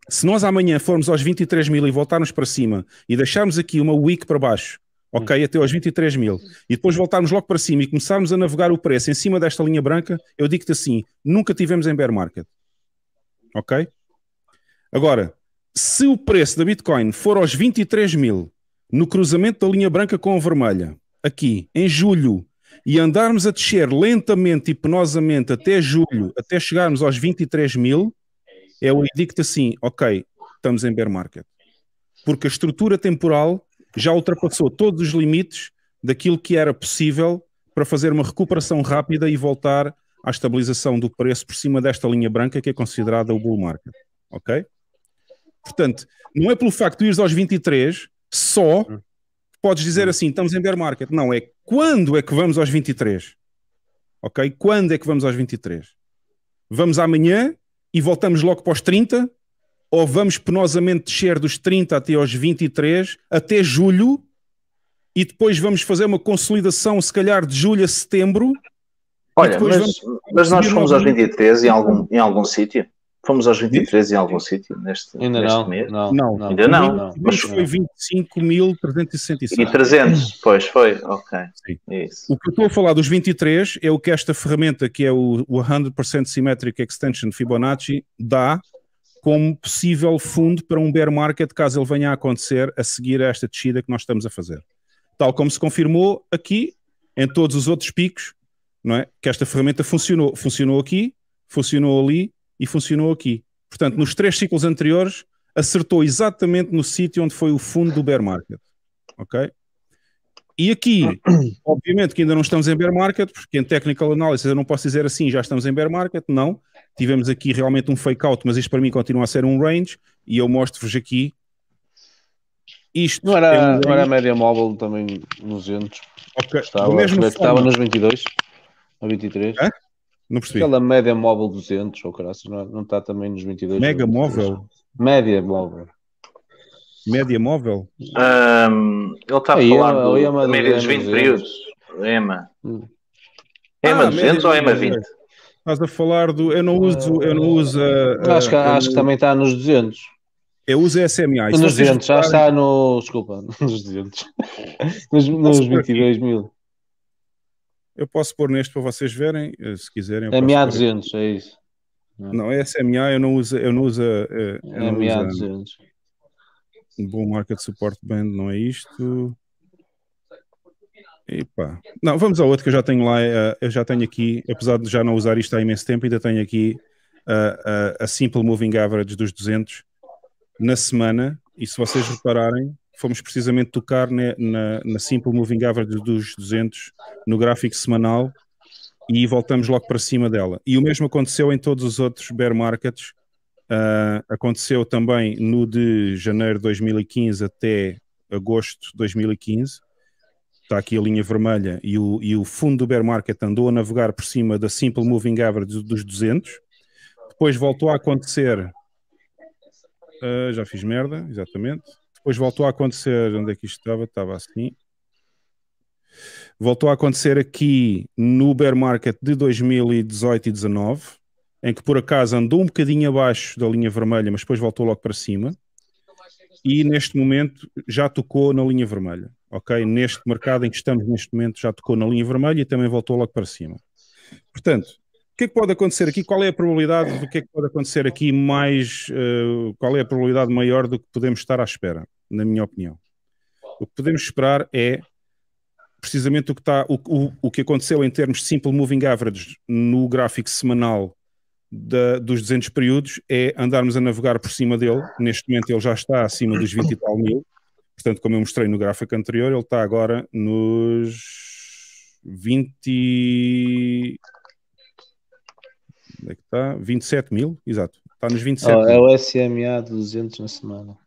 se nós amanhã formos aos 23 mil e voltarmos para cima e deixarmos aqui uma week para baixo, hum. ok, até aos 23 mil, e depois voltarmos logo para cima e começarmos a navegar o preço em cima desta linha branca, eu digo-te assim, nunca tivemos em bear market, ok? Agora, se o preço da Bitcoin for aos 23 mil no cruzamento da linha branca com a vermelha, aqui em julho, e andarmos a descer lentamente, e penosamente até julho, até chegarmos aos 23 mil, é o edicto assim: ok, estamos em bear market. Porque a estrutura temporal já ultrapassou todos os limites daquilo que era possível para fazer uma recuperação rápida e voltar à estabilização do preço por cima desta linha branca que é considerada o bull market. Ok? Portanto, não é pelo facto de ires aos 23 só que hum. podes dizer hum. assim, estamos em bear market. Não, é quando é que vamos aos 23? Ok? Quando é que vamos aos 23? Vamos amanhã e voltamos logo para os 30? Ou vamos penosamente descer dos 30 até aos 23, até julho, e depois vamos fazer uma consolidação, se calhar, de julho a setembro? Olha, mas, vamos... mas nós fomos aos 23 em algum, em algum sítio? Fomos aos 23 em algum sítio neste, ainda neste não, mês? Não, não, não. ainda não. Mas foi 25.367. E 300, pois foi, ok. O que eu estou a falar dos 23 é o que esta ferramenta, que é o 100% Symmetric Extension Fibonacci, dá como possível fundo para um bear market caso ele venha a acontecer a seguir a esta descida que nós estamos a fazer. Tal como se confirmou aqui, em todos os outros picos, não é? que esta ferramenta funcionou. Funcionou aqui, funcionou ali e funcionou aqui. Portanto, nos três ciclos anteriores, acertou exatamente no sítio onde foi o fundo do bear market. Ok? E aqui, (coughs) obviamente que ainda não estamos em bear market, porque em technical analysis eu não posso dizer assim, já estamos em bear market, não. Tivemos aqui realmente um fake out, mas isto para mim continua a ser um range, e eu mostro-vos aqui. Isto não era, é um não era a média móvel também nos 200? Okay. Estava, estava nos 22, a 23. Não percebi. Aquela média móvel 200, ou caraças, não, é? não está também nos 22? Mega móvel? Média móvel. Média móvel? Um, ele está a falar do, é Ema, média dos 20 períodos. EMA. Hum. EMA 200 ah, ou EMA 20? Estás a falar do. Eu não uso. Eu não uso acho, que, acho que também está nos 200. Eu uso SMA. Nos 200, já está no. Desculpa, (laughs) nos 200. nos, nos 22 mil. Eu posso pôr neste para vocês verem, eh, se quiserem. É MA200, é isso. Não, é SMA, eu não uso. Eu não uso eh, eu é não MA200. Uso, bom marca de suporte band, não é isto. Epa. Não, vamos ao outro que eu já tenho lá. Eh, eu já tenho aqui, apesar de já não usar isto há imenso tempo, ainda tenho aqui a, a, a Simple Moving Average dos 200 na semana. E se vocês repararem, fomos precisamente tocar na, na, na Simple Moving Average dos 200 no gráfico semanal e voltamos logo para cima dela. E o mesmo aconteceu em todos os outros bear markets. Uh, aconteceu também no de janeiro de 2015 até agosto de 2015. Está aqui a linha vermelha e o, e o fundo do bear market andou a navegar por cima da Simple Moving Average dos 200. Depois voltou a acontecer. Uh, já fiz merda, exatamente. Depois voltou a acontecer, onde é que isto estava? Estava assim. Voltou a acontecer aqui no bear market de 2018 e 19, em que por acaso andou um bocadinho abaixo da linha vermelha, mas depois voltou logo para cima. E neste momento já tocou na linha vermelha, ok? Neste mercado em que estamos neste momento já tocou na linha vermelha e também voltou logo para cima. Portanto, o que é que pode acontecer aqui? Qual é a probabilidade do que é que pode acontecer aqui mais? Uh, qual é a probabilidade maior do que podemos estar à espera? na minha opinião. O que podemos esperar é precisamente o que, está, o, o, o que aconteceu em termos de simple moving average no gráfico semanal da, dos 200 períodos, é andarmos a navegar por cima dele. Neste momento ele já está acima dos 20 e tal mil. Portanto, como eu mostrei no gráfico anterior, ele está agora nos 20. Onde é que está? 27 mil, exato. Está nos 27 oh, é mil. É o SMA de 200 na semana.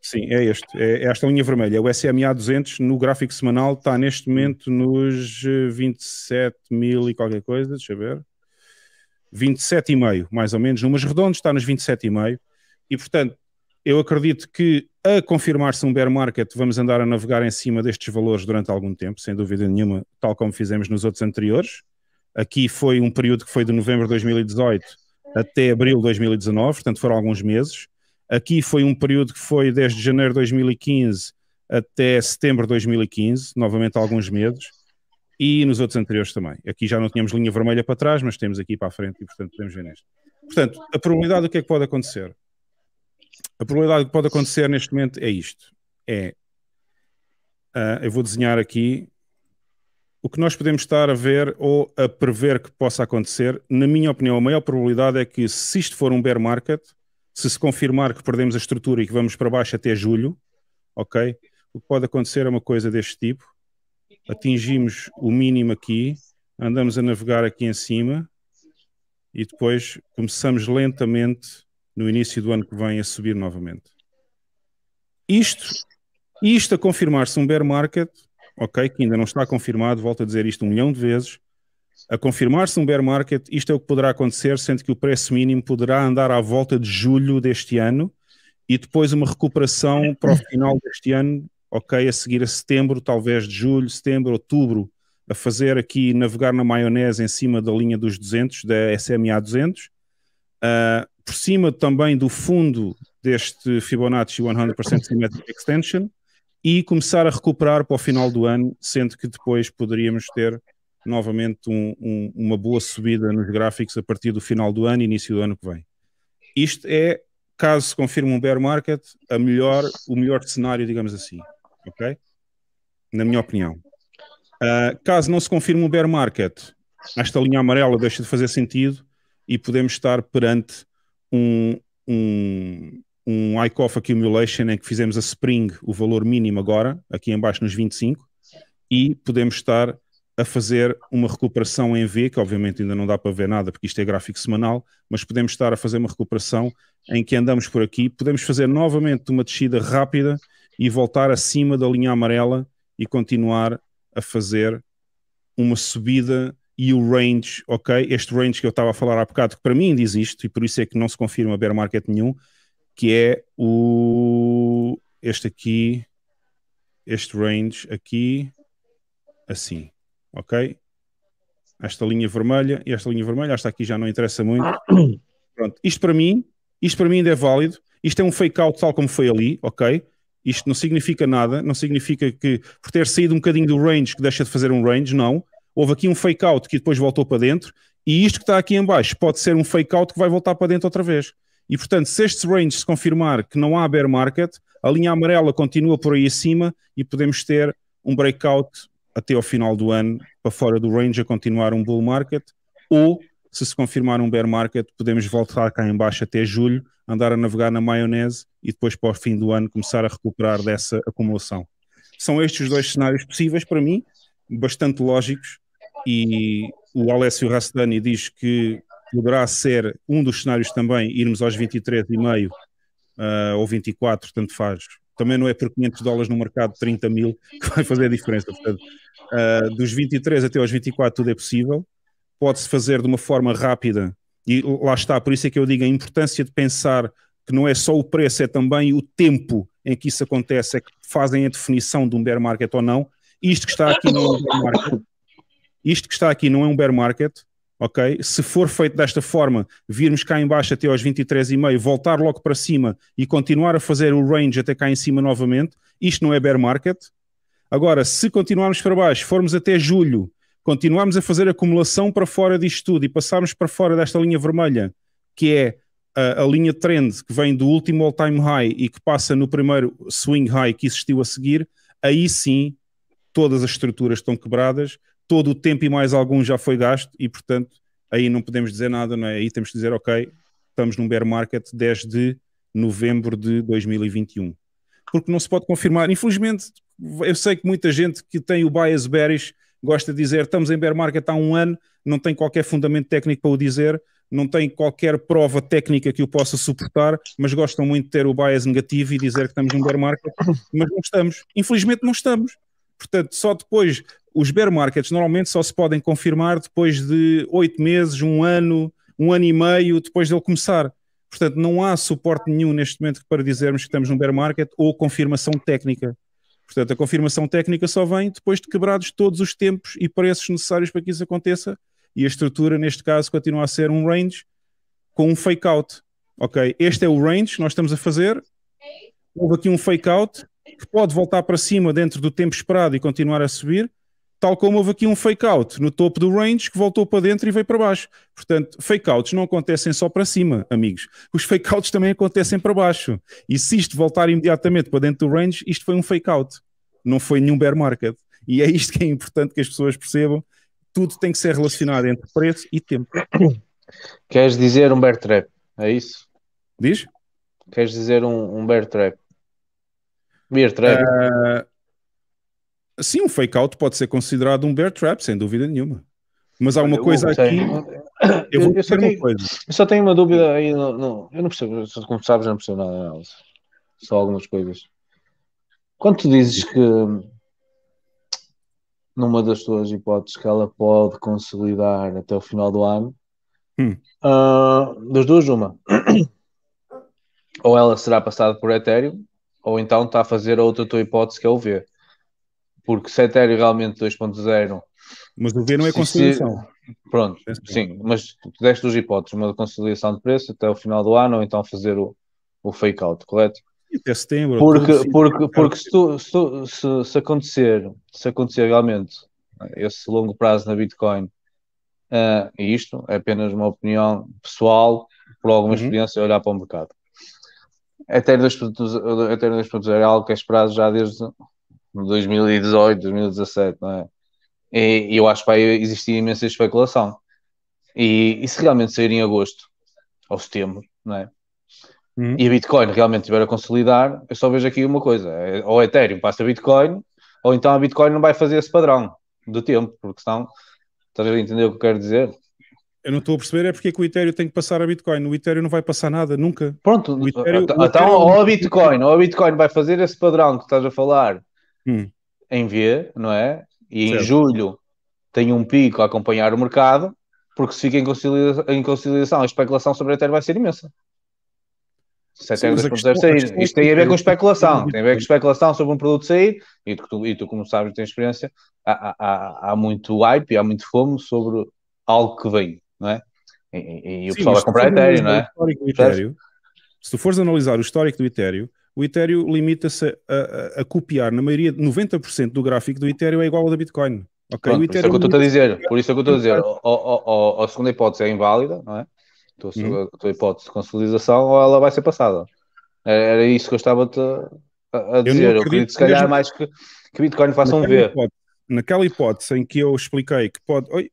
Sim, é este. É, é esta linha vermelha. É o SMA 200 no gráfico semanal está neste momento nos 27 eh, mil e qualquer coisa, deixa eu ver. 27,5, mais ou menos, numas redondas está nos 27,5. E portanto, eu acredito que a confirmar-se um bear market, vamos andar a navegar em cima destes valores durante algum tempo, sem dúvida nenhuma, tal como fizemos nos outros anteriores. Aqui foi um período que foi de novembro de 2018 até abril de 2019, portanto foram alguns meses. Aqui foi um período que foi desde janeiro de 2015 até setembro de 2015, novamente alguns meses, e nos outros anteriores também. Aqui já não tínhamos linha vermelha para trás, mas temos aqui para a frente e, portanto, podemos ver neste. Portanto, a probabilidade do que é que pode acontecer? A probabilidade que pode acontecer neste momento é isto. É, uh, eu vou desenhar aqui o que nós podemos estar a ver ou a prever que possa acontecer. Na minha opinião, a maior probabilidade é que se isto for um bear market, se se confirmar que perdemos a estrutura e que vamos para baixo até julho, ok? O que pode acontecer é uma coisa deste tipo. Atingimos o mínimo aqui, andamos a navegar aqui em cima e depois começamos lentamente no início do ano que vem a subir novamente. Isto, isto a confirmar-se um bear market, ok, que ainda não está confirmado, volto a dizer isto um milhão de vezes, a confirmar-se um bear market, isto é o que poderá acontecer, sendo que o preço mínimo poderá andar à volta de julho deste ano e depois uma recuperação para o final deste ano, ok, a seguir a setembro, talvez de julho, setembro, outubro, a fazer aqui navegar na maionese em cima da linha dos 200, da SMA 200, uh, por cima também do fundo deste Fibonacci 100% Symmetric Extension e começar a recuperar para o final do ano, sendo que depois poderíamos ter novamente um, um, uma boa subida nos gráficos a partir do final do ano e início do ano que vem. Isto é, caso se confirme um bear market, a melhor, o melhor cenário, digamos assim, ok? Na minha opinião. Uh, caso não se confirme um bear market, esta linha amarela deixa de fazer sentido e podemos estar perante um, um, um ICOF accumulation em que fizemos a spring, o valor mínimo agora, aqui em baixo nos 25, e podemos estar a fazer uma recuperação em V, que obviamente ainda não dá para ver nada porque isto é gráfico semanal, mas podemos estar a fazer uma recuperação em que andamos por aqui, podemos fazer novamente uma descida rápida e voltar acima da linha amarela e continuar a fazer uma subida e o range, ok? Este range que eu estava a falar há bocado, que para mim ainda existe e por isso é que não se confirma bear market nenhum, que é o este aqui, este range aqui, assim ok? Esta linha vermelha e esta linha vermelha, esta aqui já não interessa muito. (coughs) Pronto, isto para mim, isto para mim ainda é válido. Isto é um fake out tal como foi ali, ok? Isto não significa nada, não significa que por ter saído um bocadinho do range que deixa de fazer um range, não. Houve aqui um fake out que depois voltou para dentro e isto que está aqui em baixo pode ser um fake out que vai voltar para dentro outra vez. E portanto, se este range se confirmar que não há bear market, a linha amarela continua por aí acima e podemos ter um breakout até ao final do ano para fora do range a continuar um bull market ou se se confirmar um bear market podemos voltar cá em baixo até julho, andar a navegar na maionese e depois para o fim do ano começar a recuperar dessa acumulação. São estes os dois cenários possíveis para mim, bastante lógicos e o Alessio Rastani diz que poderá ser um dos cenários também irmos aos 23,5 uh, eh, ou 24, tanto faz, também não é por 500 dólares no mercado 30 mil que vai fazer a diferença. Portanto, uh, dos 23 até aos 24 tudo é possível, pode-se fazer de uma forma rápida e lá está, por isso é que eu digo a importância de pensar que não é só o preço, é também o tempo em que isso acontece, é que fazem a definição de um bear market ou não. Isto que está aqui não é um bear market. Isto que está aqui não é um bear market, ok? Se for feito desta forma, virmos cá embaixo até aos 23,5, voltar logo para cima e continuar a fazer o range até cá em cima novamente, isto não é bear market. Agora, se continuarmos para baixo, formos até julho, continuarmos a fazer acumulação para fora disto tudo e passarmos para fora desta linha vermelha, que é a, a linha trend que vem do último all-time high e que passa no primeiro swing high que existiu a seguir, aí sim todas as estruturas estão quebradas todo o tempo e mais algum já foi gasto e, portanto, aí não podemos dizer nada, não é? Aí temos que dizer, ok, estamos num bear market desde novembro de 2021. Porque não se pode confirmar. Infelizmente, eu sei que muita gente que tem o bias bearish gosta de dizer estamos em bear market há um ano, não tem qualquer fundamento técnico para o dizer, não tem qualquer prova técnica que o possa suportar, mas gostam muito de ter o bias negativo e dizer que estamos em bear market, mas não estamos. Infelizmente não estamos. Portanto, só depois os bear markets normalmente só se podem confirmar depois de oito meses, um ano, um ano e meio depois dele começar. Portanto, não há suporte nenhum neste momento para dizermos que estamos num bear market ou confirmação técnica. Portanto, a confirmação técnica só vem depois de quebrados todos os tempos e preços necessários para que isso aconteça. E a estrutura, neste caso, continua a ser um range com um fake out. Ok, este é o range que nós estamos a fazer. Houve aqui um fake out que pode voltar para cima dentro do tempo esperado e continuar a subir, Tal como houve aqui um fake out no topo do range que voltou para dentro e veio para baixo. Portanto, fake outs não acontecem só para cima, amigos. Os fake outs também acontecem para baixo. E se isto voltar imediatamente para dentro do range, isto foi um fake out. Não foi nenhum bear market. E é isto que é importante que as pessoas percebam. Tudo tem que ser relacionado entre preço e tempo. (coughs) Queres dizer um bear trap? É isso? Diz? Queres dizer um, um bear trap? Bear trap? Uh, Sim, um fake out pode ser considerado um bear trap, sem dúvida nenhuma. Mas há uma eu coisa aqui. Eu, vou eu, só tenho, uma coisa. eu só tenho uma dúvida aí. No, no, eu não percebo, como sabes, já não percebo nada Só algumas coisas. Quando tu dizes que numa das tuas hipóteses que ela pode consolidar até o final do ano, hum. uh, das duas, uma. ou ela será passada por Ethereum, ou então está a fazer a outra tua hipótese que é o V porque Setério é realmente 2.0. Mas o V não é conciliação. Se, pronto, sim, mas tu deste duas hipóteses, uma conciliação de preço até o final do ano, ou então fazer o, o fake out, correto? Até setembro. Porque, porque, assim. porque, porque se, tu, se, tu, se, se, acontecer, se acontecer realmente esse longo prazo na Bitcoin, uh, e isto é apenas uma opinião pessoal, por alguma uhum. experiência, olhar para o mercado. Ethereum 2.0 é algo que é esperado já desde 2018, 2017, não é? E eu acho que vai existir imensa especulação. E, e se realmente sair em agosto ou setembro, não é? Hum. E a Bitcoin realmente estiver a consolidar, eu só vejo aqui uma coisa: ou é, ou Ethereum passa a Bitcoin, ou então a Bitcoin não vai fazer esse padrão do tempo, porque senão estás a entender o que eu quero dizer? Eu não estou a perceber é porque é que o Ethereum tem que passar a Bitcoin. O Ethereum não vai passar nada, nunca. Pronto, Ethereum, então Ethereum... Então, ou a Bitcoin, ou a Bitcoin vai fazer esse padrão que estás a falar hum. em V, não é? E certo. em julho tem um pico a acompanhar o mercado, porque se fica em conciliação, em conciliação a especulação sobre a Ethereum vai ser imensa. Se a é isto tem a ver com especulação, tem a ver com especulação sobre um produto sair, e tu, e tu como sabes, tens experiência, há, há, há muito hype, há muito fomo sobre algo que vem, não é? E, e, e o Sim, pessoal vai comprar Ethereum, não é? Histórico do Ethereum, se tu fores analisar o histórico do Ethereum, o Ethereum limita-se a, a, a, copiar, na maioria, 90% do gráfico do Ethereum é igual ao da Bitcoin. Okay? Pronto, é por isso é que eu estou a dizer, por isso é que eu estou a dizer, ou, ou, ou, a segunda hipótese é inválida, não é? a, uhum. a tua hipótese de consolidação, ou ela vai ser passada. Era isso que eu estava a, a dizer. Eu acredito, eu acredito se calhar, mesmo... mais que, que Bitcoin faça um V. Naquela hipótese em que eu expliquei que pode. Oi?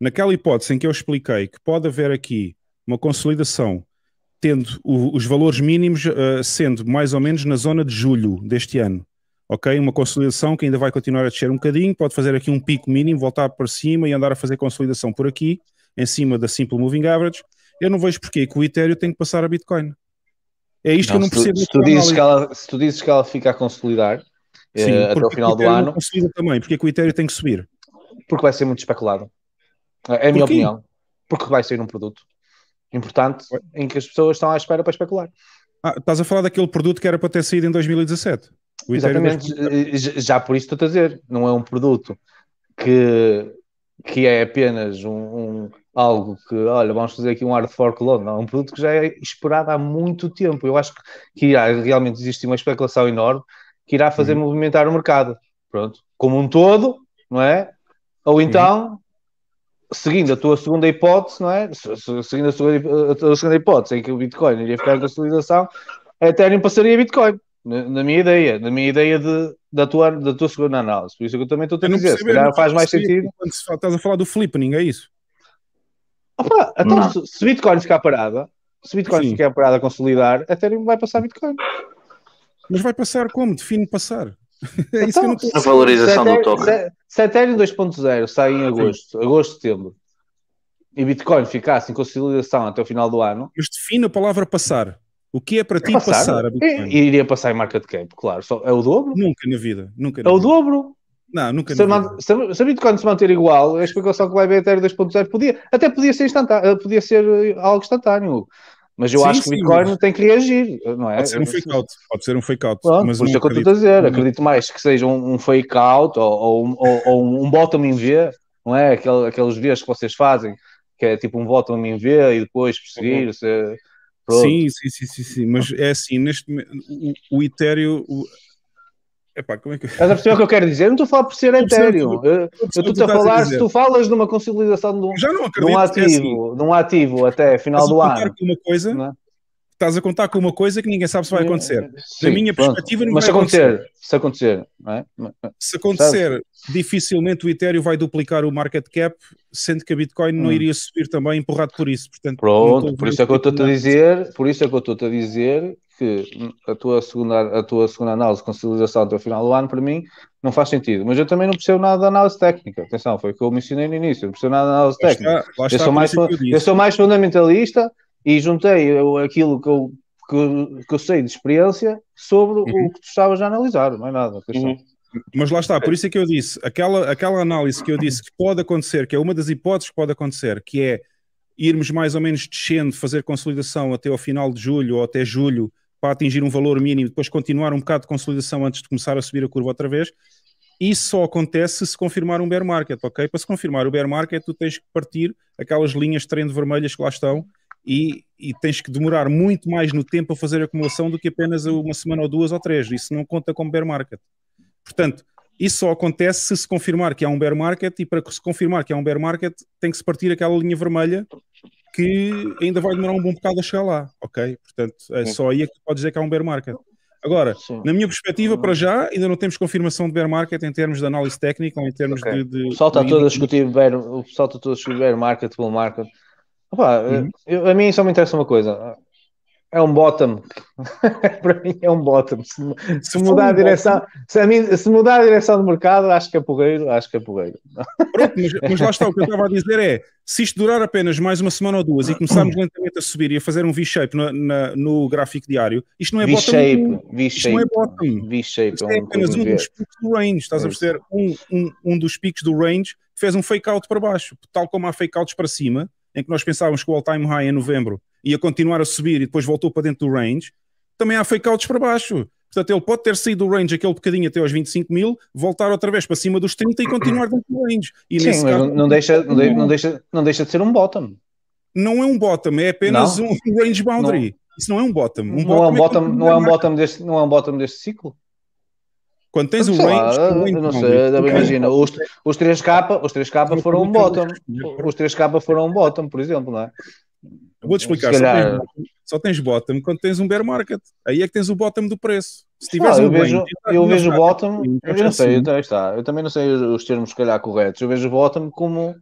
Naquela hipótese em que eu expliquei que pode haver aqui uma consolidação tendo o, os valores mínimos uh, sendo mais ou menos na zona de julho deste ano. Ok? Uma consolidação que ainda vai continuar a descer um bocadinho, pode fazer aqui um pico mínimo, voltar para cima e andar a fazer consolidação por aqui, em cima da Simple Moving Average. Eu não vejo porquê que o Ethereum tem que passar a Bitcoin. É isto não, que eu não percebo. Se tu, dizes que ela, se tu dizes que ela fica a consolidar eh, Sim, até o final do ano. Consolida também, porque é que o Ethereum tem que subir? Porque vai ser muito especulado. É a minha Porquê? opinião. Porque vai sair um produto importante em que as pessoas estão à espera para especular. Ah, estás a falar daquele produto que era para ter saído em 2017? Exatamente, já por isso estou a dizer, não é um produto que, que é apenas um, um algo que, olha, vamos fazer aqui um hard fork logo, não, é um produto que já é esperado há muito tempo. Eu acho que, que realmente existe uma especulação enorme que irá fazer uhum. movimentar o mercado, pronto, como um todo, não é? Ou então, seguindo a tua segunda hipótese, não é? Seguindo a, segunda, a tua segunda hipótese, em que o Bitcoin iria ficar em consolidação, a Ethereum passaria a Bitcoin. Na, na, minha ideia, na minha ideia de, da, tua, da tua segunda análise. Por isso é que eu também estou a dizer. Percebi, se calhar faz mais sentido. Quando estás a falar do flipping, é isso? Opa, então se, se Bitcoin ficar parada, se Bitcoin Sim. ficar parada a consolidar, a Ethereum vai passar Bitcoin. Mas vai passar como? Define passar. É isso então, que eu não então, A valorização do token. Ceterio 2.0 sai em agosto, Sim. agosto, setembro. E Bitcoin ficasse em consolidação até o final do ano. Mas define a palavra passar. O que é para é ti passar, passar a Bitcoin? Iria passar em market cap, claro. Só, é o dobro? Nunca na vida. Nunca na é vida. o dobro? Não, nunca se, man... se, se a Bitcoin se manter igual, a explicação que vai ver é a Ethereum 2.0 podia, até podia ser, instantâneo, podia ser eh, algo instantâneo. Mas eu sim, acho que o Bitcoin mas... tem que reagir, não é? Pode ser um fake out, pode ser um fake out. Pronto, mas isto é o que eu estou a dizer. Acredito mais que seja um, um fake out ou, ou, um, ou, um bottom in V, não é? aqueles dias que vocês fazem, que é tipo um bottom in V e depois perseguir. Uhum. Você... Sim, sim, sim, sim, sim, mas é assim, neste o, o Ethereum, Epá, como é que... Estás a perceber o que eu quero dizer? não estou a falar por ser etéreo. Eu estou a falar, se tu falas numa consolidação de um, já não acredito, de um é ativo, é assim. de um ativo até final do ano. Uma coisa, é? estás a contar com uma coisa que ninguém sabe se vai é, acontecer. É, sim, da minha pronto. perspectiva, não Mas vai acontecer, acontecer. Se acontecer, é? se acontecer sabe? dificilmente o Ethereum vai duplicar o market cap, sendo que a Bitcoin hum. não iria subir também, empurrado por isso. Portanto, pronto, por isso é que eu estou a dizer, por isso é que eu estou a dizer que a tua segunda, a tua segunda análise, até o final do ano, para mim, não faz sentido. Mas eu também não percebo nada da análise técnica. Atenção, foi o que eu mencionei no início, não percebo nada da análise lá técnica. Está, é eu, sou mais, eu sou mais fundamentalista e juntei aquilo que eu, que, que eu sei de experiência sobre uhum. o que tu estavas a analisar, não é nada, Uhum. Mas lá está, por isso é que eu disse, aquela, aquela análise que eu disse que pode acontecer, que é uma das hipóteses que pode acontecer, que é irmos mais ou menos descendo, fazer consolidação até ao final de julho ou até julho para atingir um valor mínimo, depois continuar um bocado de consolidação antes de começar a subir a curva outra vez, isso só acontece se confirmar um bear market, ok? Para se confirmar o bear market, tu tens que partir aquelas linhas de trend vermelhas que lá estão e, e, tens que demorar muito mais no tempo a fazer a acumulação do que apenas uma semana ou duas ou três. Isso não conta como bear market. Portanto, isso só acontece se se confirmar que há um bear market e para se confirmar que há um bear market tem que se partir aquela linha vermelha que ainda vai demorar um bom bocado a chegar lá, ok? Portanto, é só aí é que pode dizer que há um bear market. Agora, Sim. na minha perspectiva, para já, ainda não temos confirmação de bear market em termos de análise técnica ou em termos okay. de, de... O pessoal está a discutir o pessoal está todo a discutir bear market, bull market. Opa, uhum. eu, a mim só me interessa uma coisa. É um bottom. (laughs) Para mim é um bottom. Se, se mudar um a direção, se, a mim, se, mudar a direção do mercado, acho que é porreiro, acho que é porreiro. Pronto, mas, mas, lá está, o que eu estava a dizer é, se isto durar apenas mais uma semana ou duas e começarmos lentamente a subir e a fazer um V-shape no, na, no gráfico diário, isto não é, é V-shape, bottom. V-shape, isto não é bottom. V-shape. Isto é apenas um dos picos do range, estás é a perceber? Um, um, um dos picos do range fez um fake-out para baixo, tal como há fake-outs para cima, em que nós pensávamos que o all-time high em novembro ia continuar a subir e depois voltou para dentro do range, também há fake-outs para baixo. Portanto, ele pode ter saído do range aquele bocadinho até aos 25 mil, voltar outra vez para cima dos 30 e continuar dentro do range. E Sim, mas caso, não, deixa, não, não, deixa, não deixa de ser um bottom. Não é um bottom, é apenas não. um range boundary. Não. Isso não é um bottom. Um não, bottom é um bottom, é não, é um bottom deste, não é um bottom deste ciclo? Quando tens um range. não sei, okay. imagina, os, os 3K, os 3K é foram um bottom. Os 3K foram um bottom, por exemplo, não é? Vou-te explicar, calhar... só, tens, só, tens, bottom quando tens um bear market. Aí é que tens o bottom do preço. Se tiveres ah, eu um vejo, range, tá eu vejo o bottom, eu não sei, assim. eu, está, eu também não sei os termos se calhar corretos. Eu vejo o bottom como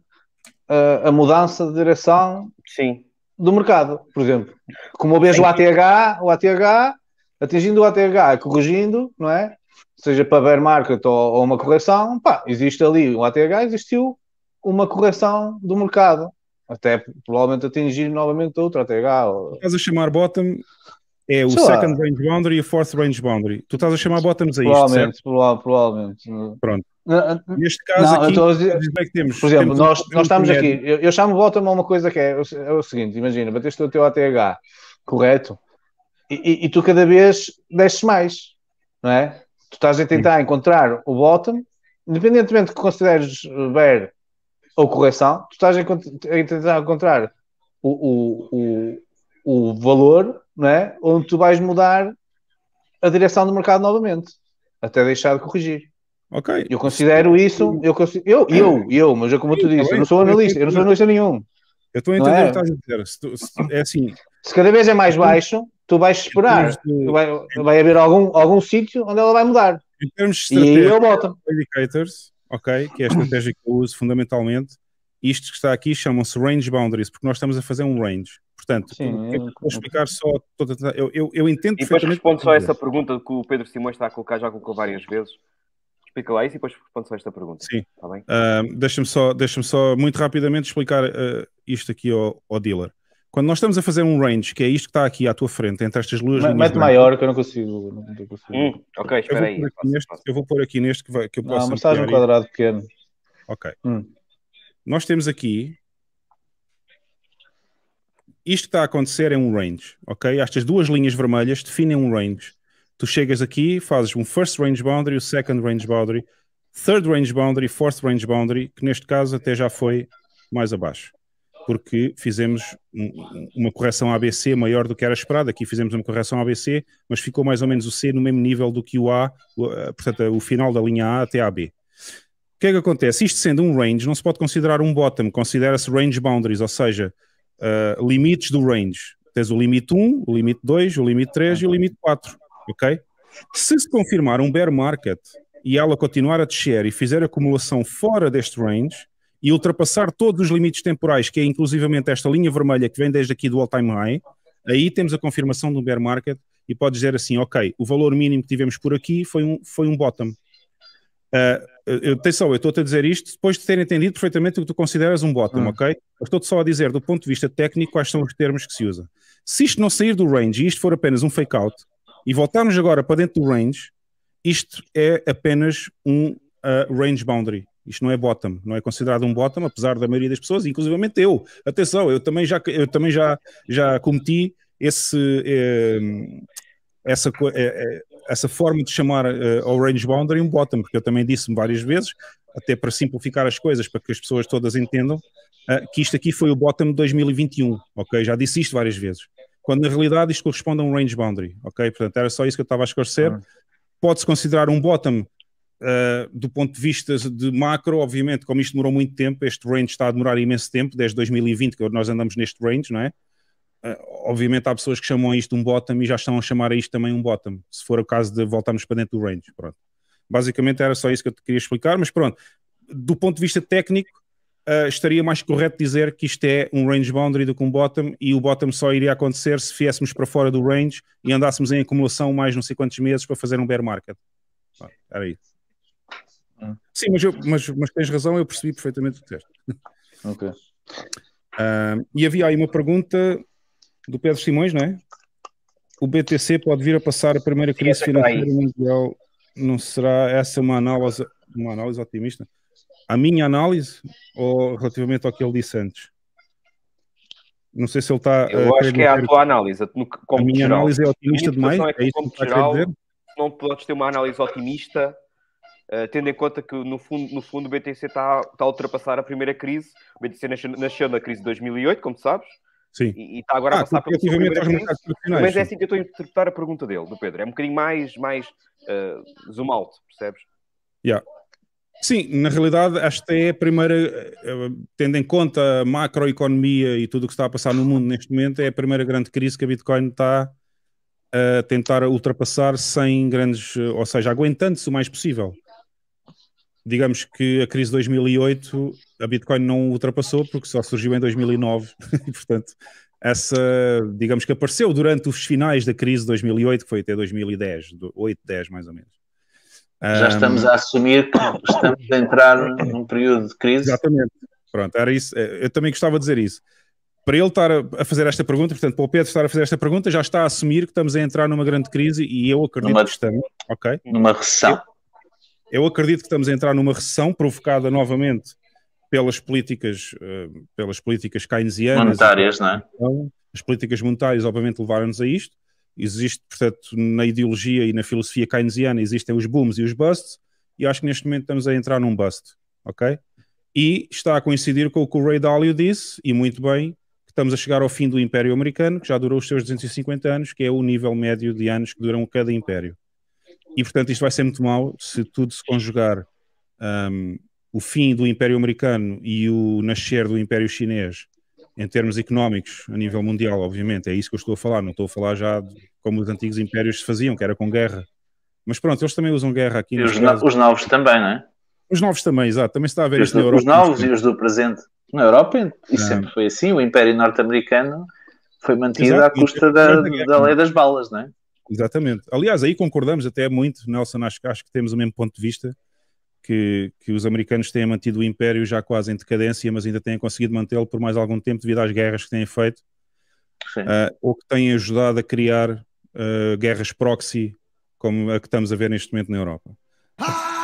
a mudança de direção Sim. do mercado, por exemplo. Como eu vejo Sim. o ATH, o ATH atingindo o ATH, corrigindo, não é? seja para bear market ou, ou uma correção, pá, existe ali o ATH, existiu uma correção do mercado. Até provavelmente atingir novamente outro ATH. Ou... Estás a chamar bottom, é o Sei second lá. range boundary e o fourth range boundary. Tu estás a chamar bottoms a provavelmente, certo? Provavelmente, Pronto. Neste caso não, aqui, dizer, temos, por exemplo, temos nós, um nós estamos aqui, eu, eu, chamo bottom a uma coisa que é, é o seguinte, imagina, bateste o teu ATH, correto? E, e, e tu cada vez desces mais, não é? Tu estás a tentar encontrar o bottom, independentemente que consideres ver ou correção, tu estás a, a tentar encontrar o, o, o, o valor é? onde tu vais mudar a direção do mercado novamente, até deixar de corrigir. Ok. Eu considero isso, eu, eu, eu, eu mas eu, como tu tá disse, tá eu não sou analista, eu não sou analista nenhum. Eu estou a entender é? o que estás a dizer. Se tu, se, é assim. Se cada vez é mais baixo, tu vais esperar, tu vai, vai haver algum, algum sítio onde ela vai mudar. Em termos de estratégia, eu boto. indicators, ok, que é a estratégia que eu uso fundamentalmente, isto que está aqui chamam-se range boundaries, porque nós estamos a fazer um range. Portanto, Sim, eu, vou explicar só. eu, eu, eu entendo e depois respondo só a essa pergunta que o Pedro Simões está a colocar, já colocou várias vezes. Explica lá isso e depois respondo só esta pergunta. Sim. Está bem? Uh, deixa-me, só, deixa só muito rapidamente explicar uh, isto aqui ao, ao dealer. Quando nós estamos a fazer um range, que é isto que está aqui à tua frente, entre estas duas Mas, Mete maior, que eu não consigo. Não, consigo. Hum, ok, espera eu aí. Posso, neste, posso. eu vou pôr aqui neste que, vai, que eu posso. Ah, mas estás num quadrado aí. pequeno. Ok. Hum. Nós temos aqui. Isto que está a acontecer é um range, ok? Estas duas linhas vermelhas definem um range. Tu chegas aqui, fazes um first range boundary, o second range boundary, third range boundary, fourth range boundary, que neste caso até já foi mais abaixo porque fizemos uma correção ABC maior do que era esperada. Aqui fizemos uma correção ABC, mas ficou mais ou menos o C no mesmo nível do que o A, eh, portanto, o final da linha A até a B. O que é que acontece? Isto sendo um range, não se pode considerar um bottom, considera-se range boundaries, ou seja, uh, limites do range. Tens o limite 1, o limite 2, o limite 3 e o limite 4, ok? Se se confirmar um bear market e ela continuar a descer e fizer acumulação fora deste range, e ultrapassar todos os limites temporais, que é inclusivamente esta linha vermelha que vem desde aqui do all-time high, aí temos a confirmação do bear market e pode dizer assim, ok, o valor mínimo que tivemos por aqui foi um, foi um bottom. Uh, eu, atenção, eu estou-te a dizer isto depois de ter entendido perfeitamente o que tu consideras um bottom, ah. ok? Estou-te só a dizer, do ponto de vista técnico, quais são os termos que se usa. Se isto não sair do range e isto for apenas um fake out, e voltarmos agora para dentro do range, isto é apenas um uh, range boundary. Isto não é bottom, não é considerado um bottom, apesar da maioria das pessoas, inclusive eu. Atenção, eu também já, eu também já, já cometi esse, eh, essa, eh, eh, essa forma de chamar eh, ao range boundary um bottom, porque eu também disse me várias vezes, até para simplificar as coisas, para que as pessoas todas entendam, ah, que isto aqui foi o bottom de 2021, ok? Já disse isto várias vezes. Quando na realidade isto corresponde a um range boundary, ok? Portanto, era só isso que eu estava a esclarecer. Ah. Pode-se considerar um bottom Uh, do ponto de vista de macro, obviamente, como isto demorou muito tempo, este range está a demorar imenso tempo, desde 2020 que é nós andamos neste range, não é? Uh, obviamente há pessoas que chamam isto isto um bottom e já estão a chamar a isto também um bottom, se for o caso de voltarmos para dentro do range, pronto. Basicamente era só isso que eu te queria explicar, mas pronto, do ponto de vista técnico, uh, estaria mais correto dizer que isto é um range boundary do que um bottom e o bottom só iria acontecer se viéssemos para fora do range e andássemos em acumulação mais não sei quantos meses para fazer um bear market. era isso. Sim, mas, eu, mas, mas tens razão, eu percebi perfeitamente o texto. Ok. Uh, e havia aí uma pergunta do Pedro Simões, não é? O BTC pode vir a passar a primeira crise financeira mundial. Não será essa uma análise, uma análise otimista? A minha análise ou relativamente ao que ele disse antes? Não sei se ele está. Eu acho que é a tua análise. No, como a minha geral. análise é otimista demais? É, é isso que geral, dizer? Não podes ter uma análise otimista eh, tendo em conta que no fundo, no fundo o BTC está, tá a ultrapassar a primeira crise. O BTC nasceu, nasceu na crise de 2008, como sabes. Sim. E, está agora ah, a passar pela sua crise. Mas é assim que eu estou a interpretar a pergunta dele, do Pedro. É um bocadinho mais, mais uh, zoom out, percebes? Yeah. Sim, na realidade, esta é a primeira, eh, tendo em conta a macroeconomia e tudo o que está a passar no mundo neste momento, é a primeira grande crise que a Bitcoin está a tentar ultrapassar sem grandes, ou seja, aguentando-se o mais possível digamos que a crise de 2008, a Bitcoin não ultrapassou porque só surgiu em 2009 (laughs) e, portanto, essa, digamos que apareceu durante os finais da crise de 2008, que foi até 2010, 8, 10 mais ou menos. Já um, estamos a assumir que estamos a entrar num período de crise. Exatamente. Pronto, era isso. Eh, eu também gostava de dizer isso. Para ele estar a fazer esta pergunta, portanto, para o Pedro estar a fazer esta pergunta, já está a assumir que estamos a entrar numa grande crise e eu acredito numa, que estamos. Ok? Numa recessão. Eu, eu acredito que estamos a entrar numa recessão provocada novamente pelas políticas, eh, pelas políticas keynesianas. Monetárias, não é? As políticas monetárias, obviamente, levaram-nos a isto. Existe, portanto, na ideologia e na filosofia keynesiana existem os booms e os busts, e acho que neste momento estamos a entrar num bust, ok? E está a coincidir com o que o Ray Dalio disse, e muito bem, que estamos a chegar ao fim do Império Americano, que já durou os seus 250 anos, que é o nível médio de anos que duram cada império. E portanto, isto vai ser muito mal se tudo se conjugar um, o fim do Império Americano e o nascer do Império Chinês em termos económicos, a nível mundial, obviamente. É isso que eu estou a falar, não estou a falar já de como os antigos impérios se faziam, que era com guerra. Mas pronto, eles também usam guerra aqui. E os, no, os novos também, não é? Os novos também, exato. Também se está a ver os, na Europa. Os novos e os do presente. Na Europa, e é. sempre foi assim. O Império Norte-Americano foi mantido exato, à custa da, da, lei das balas, não é? Exatamente. Aliás, aí concordamos até muito, Nelson, acho, acho que temos o mesmo ponto de vista, que, que os americanos têm mantido o império já quase em decadência, mas ainda têm conseguido mantê-lo por mais algum tempo devido às guerras que têm feito, uh, ah, ou que têm ajudado a criar uh, guerras proxy, como a que estamos a ver neste momento na Europa. Ah!